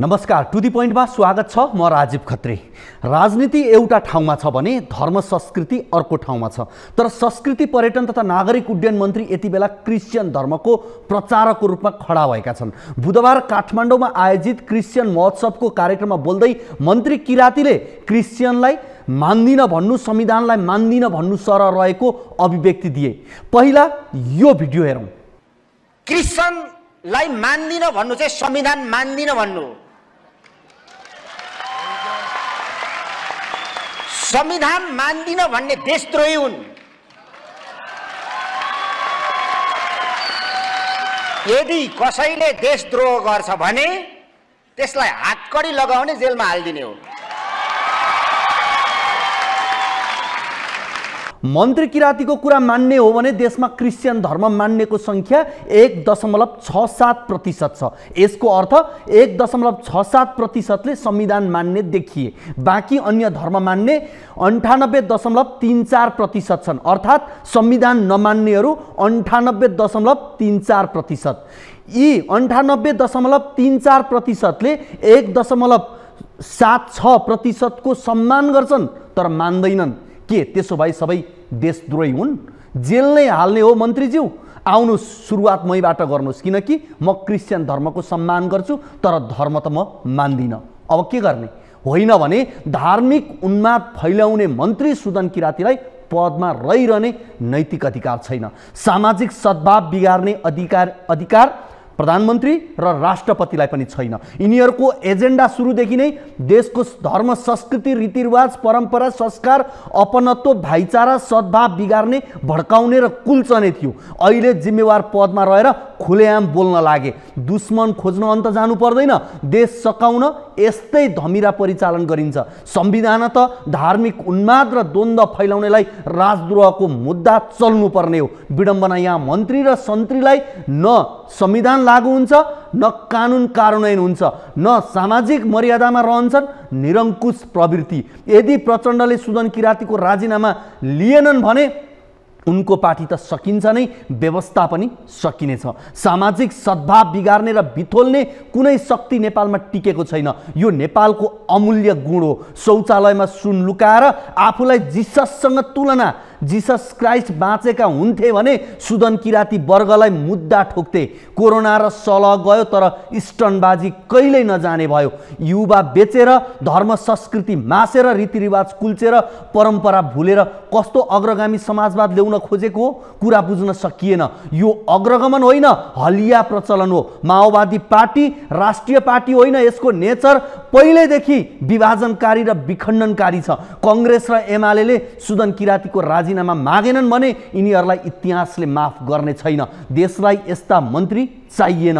नमस्कार to the पोइन्टमा स्वागत छ म राजीव खत्री राजनीति एउटा ठाउँमा छ भने धर्म संस्कृति अर्को ठाउँमा छ तर संस्कृति पर्यटन तथा नागरिक उड्डयन मन्त्री यति बेला क्रिस्चियन धर्मको प्रचारकको रूपमा खडा भएका छन् बुधबार काठमाडौँमा आयोजित क्रिस्चियन महोत्सवको कार्यक्रममा बोल्दै मन्त्री किरातीले क्रिस्चियनलाई मान्दिनँ भन्नु संविधानलाई मान्दिनँ भन्नु सर रहेको अभिव्यक्ति दिए पहिला यो भिडियो हेरौँ क्रिस्चियनलाई मान्दिनँ भन्नु चाहिँ संविधान मान्दिनँ भन्नु संविधान मान्दिन भन्ने देशद्रोही हुन् यदि कसैले देशद्रोह गर्छ भने त्यसलाई हातकडी लगाउने जेलमा हालिदिने हो मन्त्री किराँतीको कुरा मान्ने हो भने देशमा क्रिस्चियन धर्म मान्नेको सङ्ख्या एक दशमलव छ सात प्रतिशत छ यसको अर्थ एक दशमलव छ सात प्रतिशतले संविधान मान्ने देखिए बाँकी अन्य धर्म मान्ने अन्ठानब्बे दशमलव तिन चार प्रतिशत छन् अर्थात् संविधान नमान्नेहरू अन्ठानब्बे दशमलव तिन चार प्रतिशत यी अन्ठानब्बे दशमलव तिन चार प्रतिशतले एक दशमलव सात छ प्रतिशतको सम्मान गर्छन् तर मान्दैनन् के त्यसो भए सबै देशद्रोही हुन् जेल नै हाल्ने हो मन्त्रीज्यू आउनु सुरुवात मैबाट गर्नुहोस् किनकि म क्रिस्चियन धर्मको सम्मान गर्छु तर धर्म त म मान्दिनँ अब के गर्ने होइन भने धार्मिक उन्माद फैलाउने मन्त्री सुदन किरातीलाई पदमा रहिरहने नैतिक अधिकार छैन सामाजिक सद्भाव बिगार्ने अधिकार अधिकार प्रधानमन्त्री र राष्ट्रपतिलाई पनि छैन यिनीहरूको एजेन्डा सुरुदेखि नै देशको धर्म संस्कृति रीतिरिवाज परम्परा संस्कार अपनत्व भाइचारा सद्भाव बिगार्ने भड्काउने र कुल्चने थियो अहिले जिम्मेवार पदमा रहेर खुलेआम बोल्न लागे दुश्मन खोज्न अन्त जानु पर्दैन देश सकाउन यस्तै धमिरा परिचालन गरिन्छ संविधान त धार्मिक उन्माद र द्वन्द्व फैलाउनेलाई राजद्रोहको मुद्दा चल्नुपर्ने हो विडम्बना यहाँ मन्त्री र सन्त्रीलाई न संविधान लागू हुन्छ न कानुन कार्यान्वयन हुन्छ न सामाजिक मर्यादामा रहन्छन् निरङ्कुश प्रवृत्ति यदि प्रचण्डले सुदन किराँतीको राजीनामा लिएनन् भने उनको पार्टी त सकिन्छ नै व्यवस्था पनि सकिनेछ सामाजिक सद्भाव बिगार्ने र बिथोल्ने कुनै शक्ति नेपालमा टिकेको छैन यो नेपालको अमूल्य गुण हो शौचालयमा सुन लुकाएर आफूलाई जिसससँग तुलना जिसस क्राइस्ट बाँचेका हुन्थे भने सुदन किराती वर्गलाई मुद्दा ठोक्थे कोरोना र सल गयो तर स्टनबाजी कहिल्यै नजाने भयो युवा बेचेर धर्म संस्कृति मासेर रीतिरिवाज कुल्चेर परम्परा भुलेर कस्तो अग्रगामी समाजवाद ल्याउन खोजेको कुरा बुझ्न सकिएन यो अग्रगमन होइन हलिया प्रचलन हो माओवादी पार्टी राष्ट्रिय पार्टी होइन यसको नेचर पहिल्यैदेखि विभाजनकारी र विखण्डनकारी छ कङ्ग्रेस र एमाले सुदन किरातीको राज राजीनामा मागेनन् भने यिनीहरूलाई इतिहासले माफ गर्ने छैन देशलाई यस्ता मन्त्री चाहिएन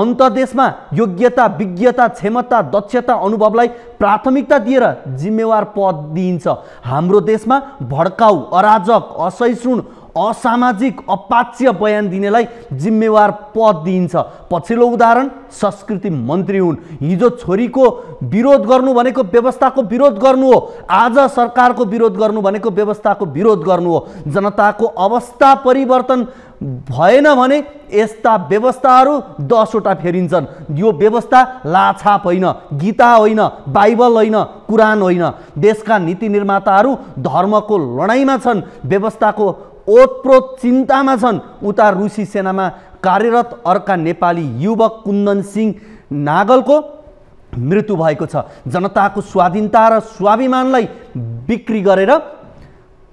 अन्तदेशमा योग्यता विज्ञता क्षमता दक्षता अनुभवलाई प्राथमिकता दिएर जिम्मेवार पद दिइन्छ हाम्रो देशमा भड्काउ अराजक असहिष्णु असामाजिक अपाच्य बयान दिनेलाई जिम्मेवार पद दिइन्छ पछिल्लो उदाहरण संस्कृति मन्त्री हुन् हिजो छोरीको विरोध गर्नु भनेको व्यवस्थाको विरोध गर्नु हो आज सरकारको विरोध गर्नु भनेको व्यवस्थाको विरोध गर्नु हो जनताको अवस्था परिवर्तन भएन भने यस्ता व्यवस्थाहरू दसवटा फेरिन्छन् यो व्यवस्था लाछाप होइन गीता होइन बाइबल होइन कुरान होइन देशका नीति निर्माताहरू धर्मको लडाइँमा छन् व्यवस्थाको ओतप्रोत चिन्तामा छन् उता रुसी सेनामा कार्यरत अर्का नेपाली युवक कुन्दन सिंह नागलको मृत्यु भएको छ जनताको स्वाधीनता र स्वाभिमानलाई बिक्री गरेर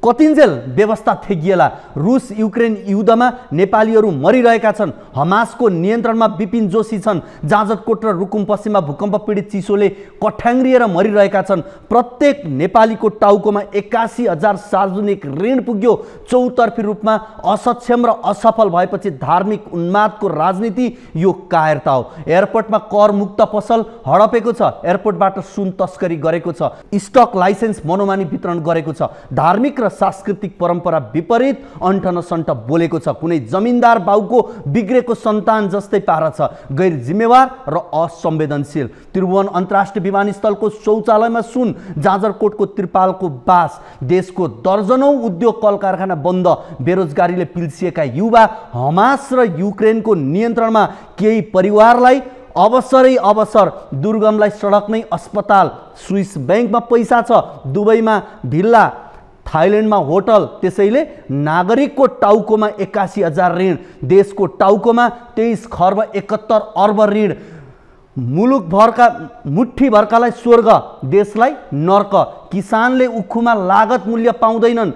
कतिन्जेल व्यवस्था थेगिएला रुस युक्रेन युद्धमा नेपालीहरू मरिरहेका छन् हमासको नियन्त्रणमा विपिन जोशी छन् जाजरकोट र रुकुम पश्चिममा भूकम्प पीडित चिसोले कठ्याङ्ग्रिएर मरिरहेका छन् प्रत्येक नेपालीको टाउकोमा एक्कासी हजार सार्वजनिक ऋण पुग्यो चौतर्फी रूपमा असक्षम र असफल भएपछि धार्मिक उन्मादको राजनीति यो कायरता हो एयरपोर्टमा कर मुक्त पसल हडपेको छ एयरपोर्टबाट सुन तस्करी गरेको छ स्टक लाइसेन्स मनोमानी वितरण गरेको छ धार्मिक र सांस्कृतिक परम्परा विपरीत अन्ठन सन्ट बोलेको छ कुनै जमिनदार बाउको बिग्रेको सन्तान जस्तै पारा छ गैर जिम्मेवार र असंवेदनशील त्रिभुवन अन्तर्राष्ट्रिय विमानस्थलको शौचालयमा सुन जाजरकोटको त्रिपालको बास देशको दर्जनौ उद्योग कल कारखाना बन्द बेरोजगारीले पिल्सिएका युवा हमास र युक्रेनको नियन्त्रणमा केही परिवारलाई अवसरै अवसर दुर्गमलाई सडक नै अस्पताल स्विस ब्याङ्कमा पैसा छ दुबईमा भिल्ला थाइल्यान्डमा होटल त्यसैले नागरिकको टाउकोमा एक्कासी हजार ऋण देशको टाउकोमा तेइस खर्ब एकहत्तर अर्ब ऋण मुलुकभरका मुठीभरकालाई स्वर्ग देशलाई नर्क किसानले उखुमा लागत मूल्य पाउँदैनन्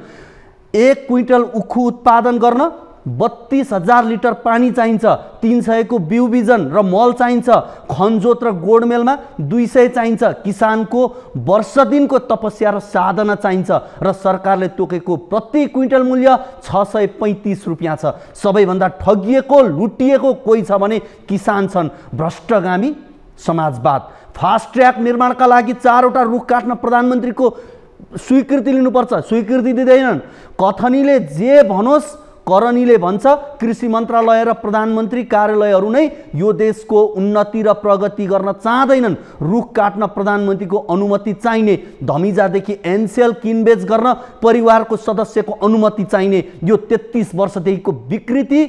एक क्विन्टल उखु उत्पादन गर्न बत्तिस हजार लिटर पानी चाहिन्छ तिन सयको बिउ बिजन र मल चाहिन्छ खनजोत र गोडमेलमा दुई सय चाहिन्छ किसानको वर्ष दिनको तपस्या र साधना चाहिन्छ र सरकारले तोकेको प्रति क्विन्टल मूल्य छ सय पैँतिस रुपियाँ छ सबैभन्दा ठगिएको लुटिएको कोही छ भने किसान छन् भ्रष्टगामी समाजवाद फास्ट ट्र्याक निर्माणका लागि चारवटा रुख काट्न प्रधानमन्त्रीको स्वीकृति लिनुपर्छ स्वीकृति दिँदैनन् कथनीले जे भनोस् करनीले भन्छ कृषि मन्त्रालय र प्रधानमन्त्री कार्यालयहरू नै यो देशको उन्नति र प्रगति गर्न चाहँदैनन् रुख काट्न प्रधानमन्त्रीको अनुमति चाहिने धमिजादेखि एनसेल किनबेच गर्न परिवारको सदस्यको अनुमति चाहिने यो तेत्तिस वर्षदेखिको विकृति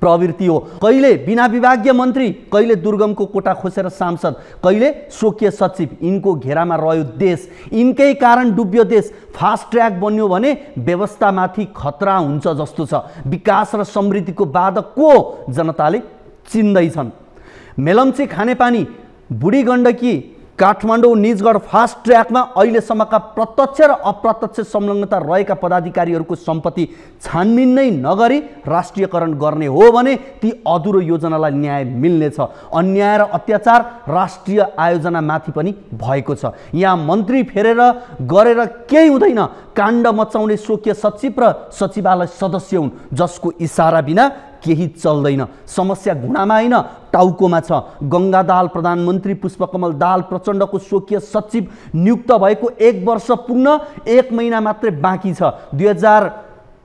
प्रवृत्ति हो कहिले बिना विभागीय मन्त्री कहिले दुर्गमको कोटा खोसेर सांसद कहिले स्वकीय सचिव यिनको घेरामा रह्यो देश यिनकै कारण डुब्यो देश फास्ट ट्र्याक बन्यो भने व्यवस्थामाथि खतरा हुन्छ जस्तो छ विकास र समृद्धिको बाधक को जनताले चिन्दैछन् मेलम्ची खानेपानी बुढी गण्डकी काठमाडौँ निजगढ फास्ट ट्र्याकमा अहिलेसम्मका प्रत्यक्ष र अप्रत्यक्ष संलग्नता रहेका पदाधिकारीहरूको सम्पत्ति छानबिन नै नगरी राष्ट्रियकरण गर्ने हो भने ती अधुरो योजनालाई न्याय मिल्नेछ अन्याय र अत्याचार राष्ट्रिय आयोजनामाथि पनि भएको छ यहाँ मन्त्री फेरेर गरेर केही हुँदैन काण्ड मचाउने स्वकीय सचिव र सचिवालय सदस्य हुन् जसको इसारा बिना केही चल्दैन समस्या घुँडामा होइन टाउकोमा छ गङ्गा दाल प्रधानमन्त्री पुष्पकमल दाल प्रचण्डको स्वकीय सचिव नियुक्त भएको एक वर्ष पुग्न एक महिना मात्रै बाँकी छ दुई हजार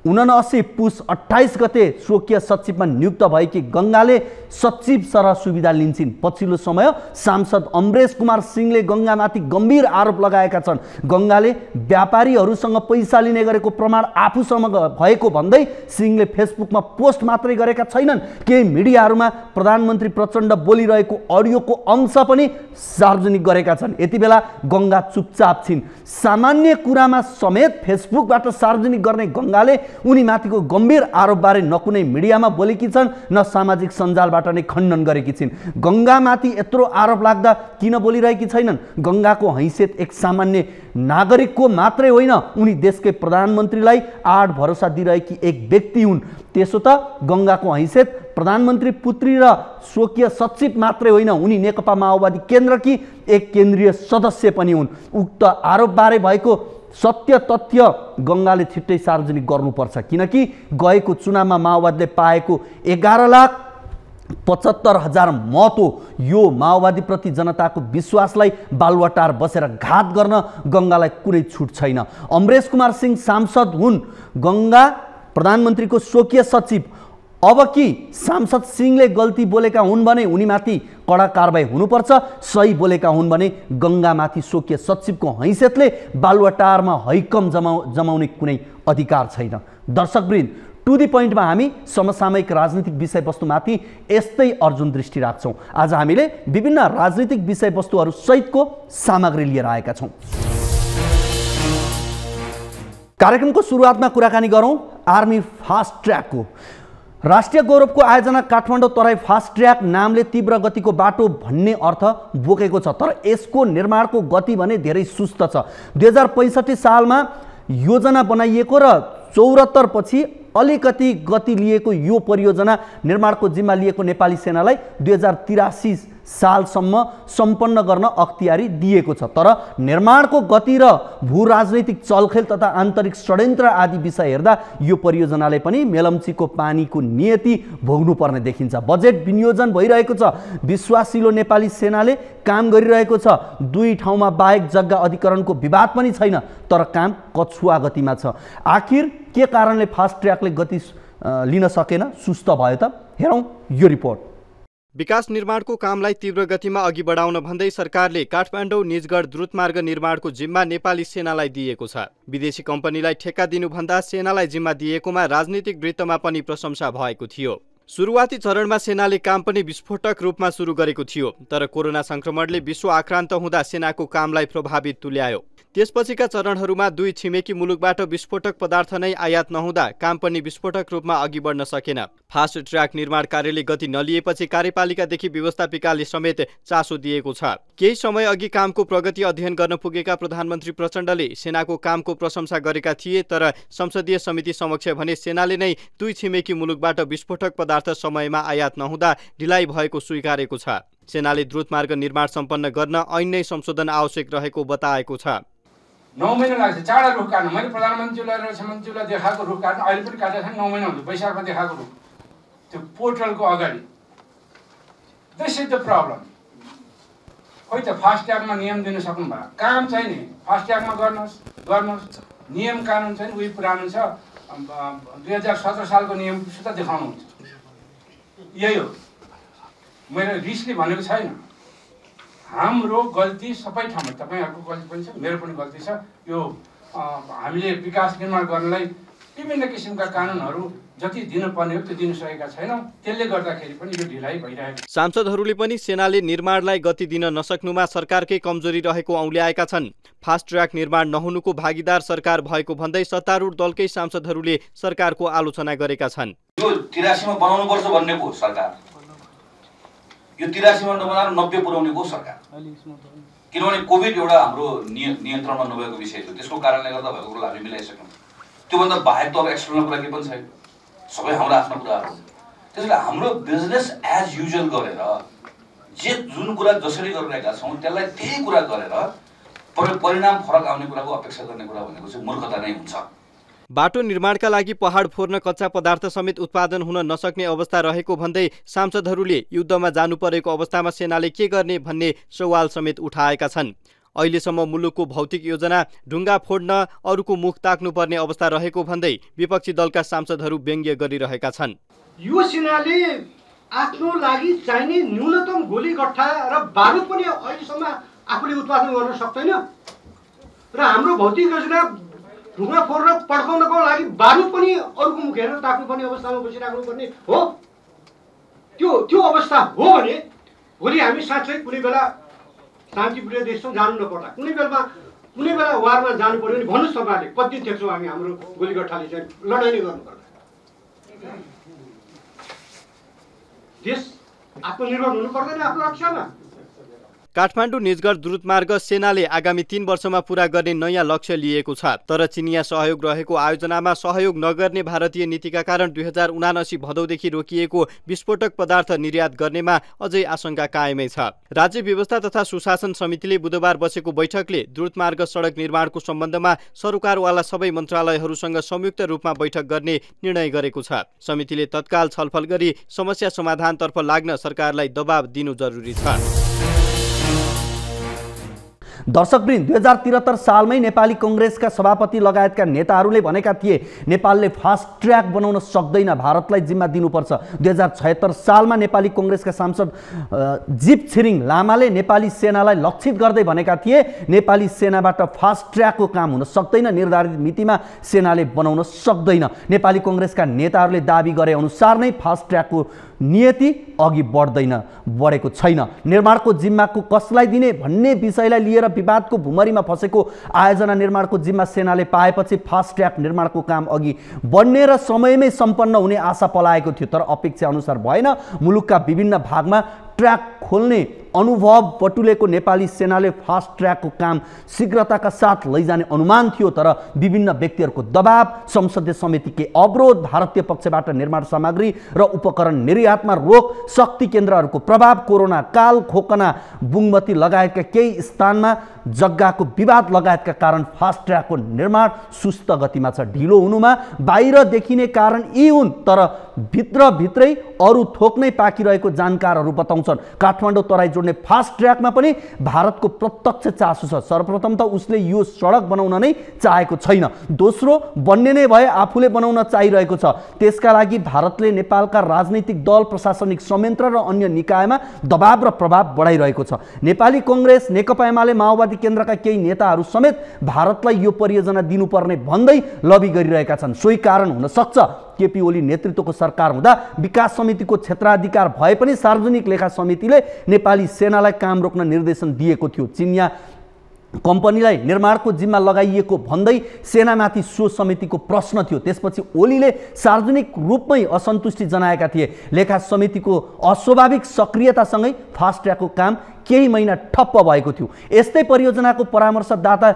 उनासी पुस अट्ठाइस गते स्वकीय सचिवमा नियुक्त भएकी गङ्गाले सचिव सरह सुविधा लिन्छन् पछिल्लो समय सांसद अमरेश कुमार सिंहले गङ्गामाथि गम्भीर आरोप लगाएका छन् गङ्गाले व्यापारीहरूसँग पैसा लिने गरेको प्रमाण आफूसँग भएको भन्दै सिंहले फेसबुकमा पोस्ट मात्रै गरेका छैनन् केही मिडियाहरूमा प्रधानमन्त्री प्रचण्ड बोलिरहेको अडियोको अंश पनि सार्वजनिक गरेका छन् यति बेला गङ्गा चुपचाप छिन् सामान्य कुरामा समेत फेसबुकबाट सार्वजनिक गर्ने गङ्गाले उनी माथिको गम्भीर आरोपबारे न कुनै मिडियामा बोलेकी छन् न सामाजिक सञ्जालबाट नै खण्डन गरेकी छिन् गङ्गामाथि यत्रो आरोप लाग्दा किन बोलिरहेकी छैनन् गङ्गाको हैसियत एक सामान्य नागरिकको मात्रै होइन उनी देशकै प्रधानमन्त्रीलाई आड भरोसा दिइरहेकी एक व्यक्ति हुन् त्यसो त गङ्गाको हैसियत प्रधानमन्त्री पुत्री र स्वकीय सचिव मात्रै होइन उनी नेकपा माओवादी केन्द्रकी एक केन्द्रीय सदस्य पनि हुन् उक्त आरोपबारे भएको सत्य तथ्य गङ्गाले छिट्टै सार्वजनिक गर्नुपर्छ किनकि गएको चुनावमा माओवादीले पाएको एघार लाख पचहत्तर हजार मतो यो माओवादीप्रति जनताको विश्वासलाई बालुवाटार बसेर घात गर्न गङ्गालाई कुनै छुट छैन अमरेश कुमार सिंह सांसद हुन् गङ्गा प्रधानमन्त्रीको स्वकीय सचिव अब कि सांसद सिंहले गल्ती बोलेका हुन् भने उनीमाथि कडा कारवाही हुनुपर्छ सही बोलेका हुन् भने गङ्गामाथि सोकिय सचिवको हैसियतले बालुवाटारमा हैकम जमाउ जमाउने कुनै अधिकार छैन दर्शकवृन्द टु दि पोइन्टमा हामी समसामयिक राजनीतिक विषयवस्तुमाथि यस्तै अर्जुन दृष्टि राख्छौँ आज हामीले विभिन्न राजनीतिक विषयवस्तुहरू सहितको सामग्री लिएर आएका छौँ कार्यक्रमको सुरुवातमा कुराकानी गरौँ आर्मी फास्ट ट्र्याकको राष्ट्रिय गौरवको आयोजना काठमाडौँ तराई फास्ट ट्र्याक नामले तीव्र गतिको बाटो भन्ने अर्थ बोकेको छ तर यसको निर्माणको गति भने धेरै सुस्त छ दुई हजार पैँसठी सालमा योजना बनाइएको र चौरात्तर पछि अलिकति गति लिएको यो परियोजना निर्माणको जिम्मा लिएको नेपाली सेनालाई दुई हजार तिरासी सालसम्म सम्पन्न गर्न अख्तियारी दिएको छ तर निर्माणको गति र भू राजनैतिक चलखेल तथा आन्तरिक षड्यन्त्र आदि विषय हेर्दा यो परियोजनाले पनि मेलम्चीको पानीको नियति भोग्नुपर्ने देखिन्छ बजेट विनियोजन भइरहेको छ विश्वासिलो नेपाली सेनाले काम गरिरहेको छ दुई ठाउँमा बाहेक जग्गा अधिकरणको विवाद पनि छैन तर काम कछुवा गतिमा छ आखिर के कारणले फास्ट ट्र्याकले गति लिन सकेन सुस्त भयो त हेरौँ यो रिपोर्ट विकास निर्माणको कामलाई तीव्र गतिमा अघि बढाउन भन्दै सरकारले काठमाडौँ निजगढ द्रुतमार्ग निर्माणको जिम्मा नेपाली सेनालाई दिएको छ विदेशी कम्पनीलाई ठेक्का दिनुभन्दा सेनालाई जिम्मा दिएकोमा राजनीतिक वृत्तमा पनि प्रशंसा भएको थियो सुरुवाती चरणमा सेनाले काम पनि विस्फोटक रूपमा सुरु गरेको थियो तर कोरोना सङ्क्रमणले विश्व आक्रान्त हुँदा सेनाको कामलाई प्रभावित तुल्यायो त्यसपछिका चरणहरूमा दुई छिमेकी मुलुकबाट विस्फोटक पदार्थ नै आयात नहुँदा काम पनि विस्फोटक रूपमा अघि बढ्न सकेन फास्ट ट्र्याक निर्माण कार्यले गति नलिएपछि कार्यपालिकादेखि व्यवस्थापिकाले समेत चासो दिएको छ केही समय अघि कामको प्रगति अध्ययन गर्न पुगेका प्रधानमन्त्री प्रचण्डले सेनाको कामको प्रशंसा गरेका थिए तर संसदीय समिति समक्ष भने सेनाले नै दुई छिमेकी मुलुकबाट विस्फोटक पदार्थ समयमा आयात नहुँदा ढिलाइ भएको स्वीकारेको छ सेनाले द्रुत मार्ग निर्माण सम्पन्न गर्न ऐन नै संशोधन आवश्यक रहेको बताएको छ नौ महिना लाग्छ चाँडा रुख काट्नु मैले प्रधानमन्त्रीलाई र मन्त्रीलाई देखाएको रुख काट्नु अहिले पनि काटेको छैन नौ महिना हुन्छ वैशाखमा देखाएको रुख त्यो पोर्टलको अगाडि दिस इज द प्रब्लम खोइ त फास्ट ट्यागमा नियम दिनु सक्नुभयो काम चाहिँ नि फास्ट ट्यागमा गर्नुहोस् गर्नुहोस् नियम कानुन छ नि उयो पुरानो छ दुई हजार सत्र सालको नियम सुधा देखाउनुहुन्छ यही हो मेरो रिसले भनेको छैन हाम्रो गल्ती सबै ठाउँमा तपाईँहरूको गल्ती पनि छ मेरो पनि गल्ती छ यो हामीले विकास निर्माण गर्नलाई विभिन्न किसिमका कानुनहरू जति दिनुपर्ने हो त्यो दिन सकेका छैनौँ त्यसले गर्दाखेरि पनि यो ढिलाइ भइरहेको सांसदहरूले पनि सेनाले निर्माणलाई गति दिन नसक्नुमा सरकारकै कमजोरी रहेको औल्याएका छन् फास्ट ट्र्याक निर्माण नहुनुको भागीदार सरकार भएको भन्दै सत्तारूढ दलकै सांसदहरूले सरकारको आलोचना गरेका छन् यो तिरासीमा बनाउनुपर्छ भन्ने पो सरकार यो तिरासीमा नबनाएर नब्बे पुर्याउने भयो सरकार किनभने कोभिड एउटा हाम्रो नियन्त्रणमा नभएको विषय थियो त्यसको कारणले गर्दा भएको कुरालाई हामी मिलाइसक्यौँ त्योभन्दा बाहेक त अब एक्सटर्नल कुरा केही पनि छैन सबै हाम्रो आफ्नो कुराहरू हुन्छ त्यसैले हाम्रो बिजनेस एज युजल गरेर जे जुन कुरा जसरी गरिरहेका छौँ त्यसलाई त्यही कुरा गरेर परिणाम फरक आउने कुराको अपेक्षा गर्ने कुरा भनेको चाहिँ मूर्खता नै हुन्छ बाटो निर्माणका लागि पहाड फोर्न कच्चा पदार्थ समेत उत्पादन हुन नसक्ने अवस्था रहेको भन्दै सांसदहरूले युद्धमा जानु परेको अवस्थामा सेनाले के गर्ने भन्ने सवाल समेत उठाएका छन् अहिलेसम्म मुलुकको भौतिक योजना ढुङ्गा फोड्न अरूको मुख ताक्नुपर्ने अवस्था रहेको भन्दै विपक्षी दलका सांसदहरू व्यङ्ग्य गरिरहेका छन् यो सेनाले आफ्नो लागि चाहिने न्यूनतम गोली गठा र बारुद पनि अहिलेसम्म आफूले उत्पादन गर्न सक्दैन र हाम्रो भौतिक योजना ढुङ्गा फोर्न पड्काउनको लागि बारु पनि अरूको मुख हेरेर ताक्नुपर्ने अवस्थामा बसिराख्नुपर्ने हो त्यो त्यो अवस्था हो भने भोलि हामी साँच्चै कुनै बेला शान्तिप्रिय देशसँग जानु नपर्ला कुनै बेलामा कुनै बेला वारमा जानु पऱ्यो भने भन्नुहोस् तपाईँहरूले कति देख्छौँ हामी हाम्रो गोली गठाले चाहिँ लडाइँ नै गर्नुपर्दा देश आत्मनिर्भर हुनु पर्दैन आफ्नो रक्षामा काठमाडौँ निजगढ द्रुतमार्ग सेनाले आगामी तीन वर्षमा पुरा गर्ने नयाँ लक्ष्य लिएको छ तर चिनिया सहयोग रहेको आयोजनामा सहयोग नगर्ने भारतीय नीतिका कारण दुई हजार उनासी भदौदेखि रोकिएको विस्फोटक पदार्थ निर्यात गर्नेमा अझै आशंका कायमै छ राज्य व्यवस्था तथा सुशासन समितिले बुधबार बसेको बैठकले द्रुतमार्ग सडक निर्माणको सम्बन्धमा सरकारवाला सबै मन्त्रालयहरूसँग संयुक्त रूपमा बैठक गर्ने निर्णय गरेको छ समितिले तत्काल छलफल गरी समस्या समाधानतर्फ लाग्न सरकारलाई दबाब दिनु जरुरी छ दर्शकवृन्द दुई हजार त्रिहत्तर सालमै नेपाली कङ्ग्रेसका सभापति लगायतका नेताहरूले भनेका थिए नेपालले फास्ट ट्र्याक बनाउन सक्दैन भारतलाई जिम्मा दिनुपर्छ दुई हजार छयत्तर सालमा नेपाली कङ्ग्रेसका सांसद जीप छिरिङ लामाले नेपाली सेनालाई लक्षित गर्दै भनेका थिए नेपाली सेनाबाट फास्ट ट्र्याकको काम हुन सक्दैन निर्धारित मितिमा सेनाले बनाउन सक्दैन नेपाली कङ्ग्रेसका नेताहरूले दावी गरे अनुसार नै फास्ट ट्र्याकको नियति अघि बढ्दैन बढेको छैन निर्माणको जिम्माको कसलाई दिने भन्ने विषयलाई लिएर विवादको भुमरीमा फँसेको आयोजना निर्माणको जिम्मा सेनाले पाएपछि फास्ट ट्र्याक निर्माणको काम अघि बढ्ने र समयमै सम्पन्न हुने आशा पलाएको थियो तर अपेक्षा अनुसार भएन मुलुकका विभिन्न भागमा ट्र्याक खोल्ने अनुभव बटुलेको नेपाली सेनाले फास्ट ट्र्याकको काम शीघ्रताका साथ लैजाने अनुमान थियो तर विभिन्न व्यक्तिहरूको दबाव संसदीय समितिकै अवरोध भारतीय पक्षबाट निर्माण सामग्री र उपकरण निर्यातमा रोक शक्ति केन्द्रहरूको प्रभाव कोरोना काल खोकना बुङमती लगायतका केही स्थानमा जग्गाको विवाद लगायतका कारण फास्ट ट्र्याकको निर्माण सुस्त गतिमा छ ढिलो हुनुमा बाहिर देखिने कारण यी हुन् तर भित्रभित्रै अरू थोक नै पाकिरहेको जानकारहरू बताउँछन् काठमाडौँ तराई जोड्ने फास्ट ट्र्याकमा पनि भारतको प्रत्यक्ष चासो छ सर्वप्रथम त उसले यो सडक बनाउन नै चाहेको छैन दोस्रो बन्ने नै भए आफूले बनाउन चाहिरहेको छ त्यसका लागि भारतले नेपालका राजनैतिक दल प्रशासनिक संयन्त्र र अन्य निकायमा दबाव र प्रभाव बढाइरहेको छ नेपाली कङ्ग्रेस नेकपा एमाले माओवादी केन्द्रका केही नेताहरू समेत भारतलाई यो परियोजना दिनुपर्ने भन्दै लबी गरिरहेका छन् सोही कारण हुनसक्छ केपी ओली नेतृत्वको सरकार हुँदा विकास समितिको क्षेत्राधिकार भए पनि सार्वजनिक लेखा समितिले नेपाली सेनालाई काम रोक्न निर्देशन दिएको थियो चिनिया कम्पनीलाई निर्माणको जिम्मा लगाइएको भन्दै सेनामाथि सो समितिको प्रश्न थियो त्यसपछि ओलीले सार्वजनिक रूपमै असन्तुष्टि जनाएका थिए लेखा समितिको अस्वाभाविक सक्रियतासँगै फास्ट ट्र्याकको काम केही महिना ठप्प भएको थियो यस्तै परियोजनाको परामर्शदाता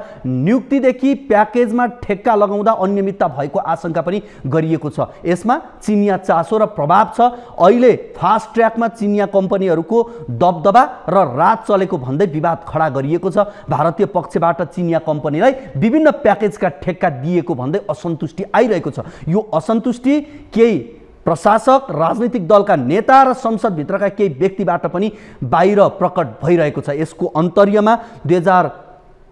नियुक्तिदेखि प्याकेजमा ठेक्का लगाउँदा अनियमितता भएको आशंका पनि गरिएको छ यसमा चिनिया चासो र प्रभाव छ अहिले फास्ट ट्र्याकमा चिनिया कम्पनीहरूको दबदबा र रात चलेको भन्दै विवाद खडा गरिएको छ भारतीय पक्षबाट चिनिया कम्पनीलाई विभिन्न प्याकेजका ठेक्का दिएको भन्दै असन्तुष्टि आइरहेको छ यो असन्तुष्टि केही प्रशासक राजनीतिक दलका नेता र संसदभित्रका केही व्यक्तिबाट पनि बाहिर प्रकट भइरहेको छ यसको अन्तर्यमा दुई हजार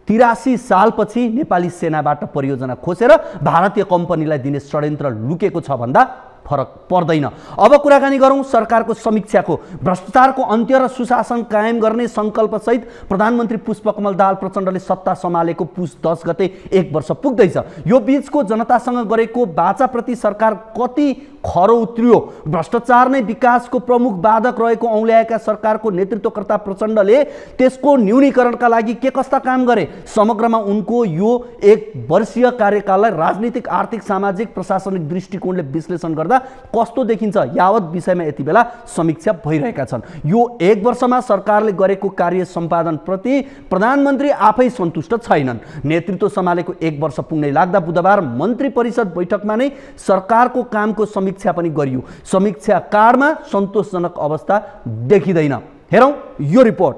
तिरासी सालपछि नेपाली सेनाबाट परियोजना खोसेर भारतीय कम्पनीलाई दिने षड्यन्त्र लुकेको छ भन्दा फरक पर्दैन अब कुराकानी गरौँ सरकारको समीक्षाको भ्रष्टाचारको अन्त्य र सुशासन कायम गर्ने सङ्कल्पसहित प्रधानमन्त्री पुष्पकमल दाल प्रचण्डले सत्ता सम्हालेको पुस दस गते एक वर्ष पुग्दैछ यो बिचको जनतासँग गरेको बाचाप्रति सरकार कति खरो उत्रियो भ्रष्टाचार नै विकासको प्रमुख बाधक रहेको औँल्याएका सरकारको नेतृत्वकर्ता प्रचण्डले त्यसको न्यूनीकरणका लागि के कस्ता काम गरे समग्रमा उनको यो एक वर्षीय कार्यकाललाई राजनीतिक आर्थिक सामाजिक प्रशासनिक दृष्टिकोणले विश्लेषण गर्दा कस्तो देखिन्छ यावत विषयमा यति बेला समीक्षा भइरहेका छन् यो एक वर्षमा सरकारले गरेको कार्य सम्पादनप्रति प्रधानमन्त्री आफै सन्तुष्ट छैनन् नेतृत्व सम्हालेको एक वर्ष पुग्नै लाग्दा बुधबार मन्त्री परिषद बैठकमा नै सरकारको कामको समीक्षा समीक्षा पनि गरियो समीक्षा कार्डमा सन्तोषजनक अवस्था देखिँदैन हेरौँ यो रिपोर्ट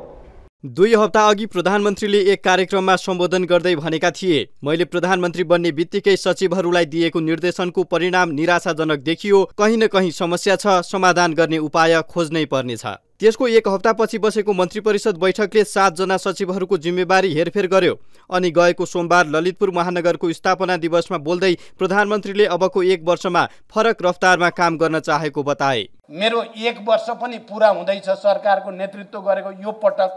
दुई हप्ता अघि प्रधानमन्त्रीले एक कार्यक्रममा सम्बोधन गर्दै भनेका थिए मैले प्रधानमन्त्री बन्ने बित्तिकै सचिवहरूलाई दिएको निर्देशनको परिणाम निराशाजनक देखियो कहीँ न कहीँ समस्या छ समाधान गर्ने उपाय खोज्नै पर्नेछ त्यसको एक हप्तापछि बसेको मन्त्री परिषद बैठकले सातजना सचिवहरूको जिम्मेवारी हेरफेर गर्यो अनि गएको सोमबार ललितपुर महानगरको स्थापना दिवसमा बोल्दै प्रधानमन्त्रीले अबको एक वर्षमा फरक रफ्तारमा काम गर्न चाहेको बताए मेरो एक वर्ष पनि पुरा हुँदैछ सरकारको नेतृत्व गरेको यो पटक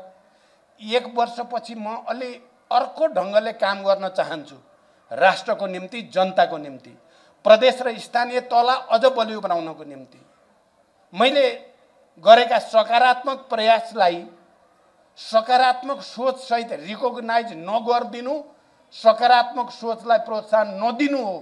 एक वर्षपछि म अलि अर्को ढङ्गले काम गर्न चाहन्छु राष्ट्रको निम्ति जनताको निम्ति प्रदेश र स्थानीय तला अझ बलियो बनाउनको निम्ति मैले गरेका सकारात्मक प्रयासलाई सकारात्मक सोचसहित रिकगनाइज नगरिदिनु सकारात्मक सोचलाई प्रोत्साहन नदिनु हो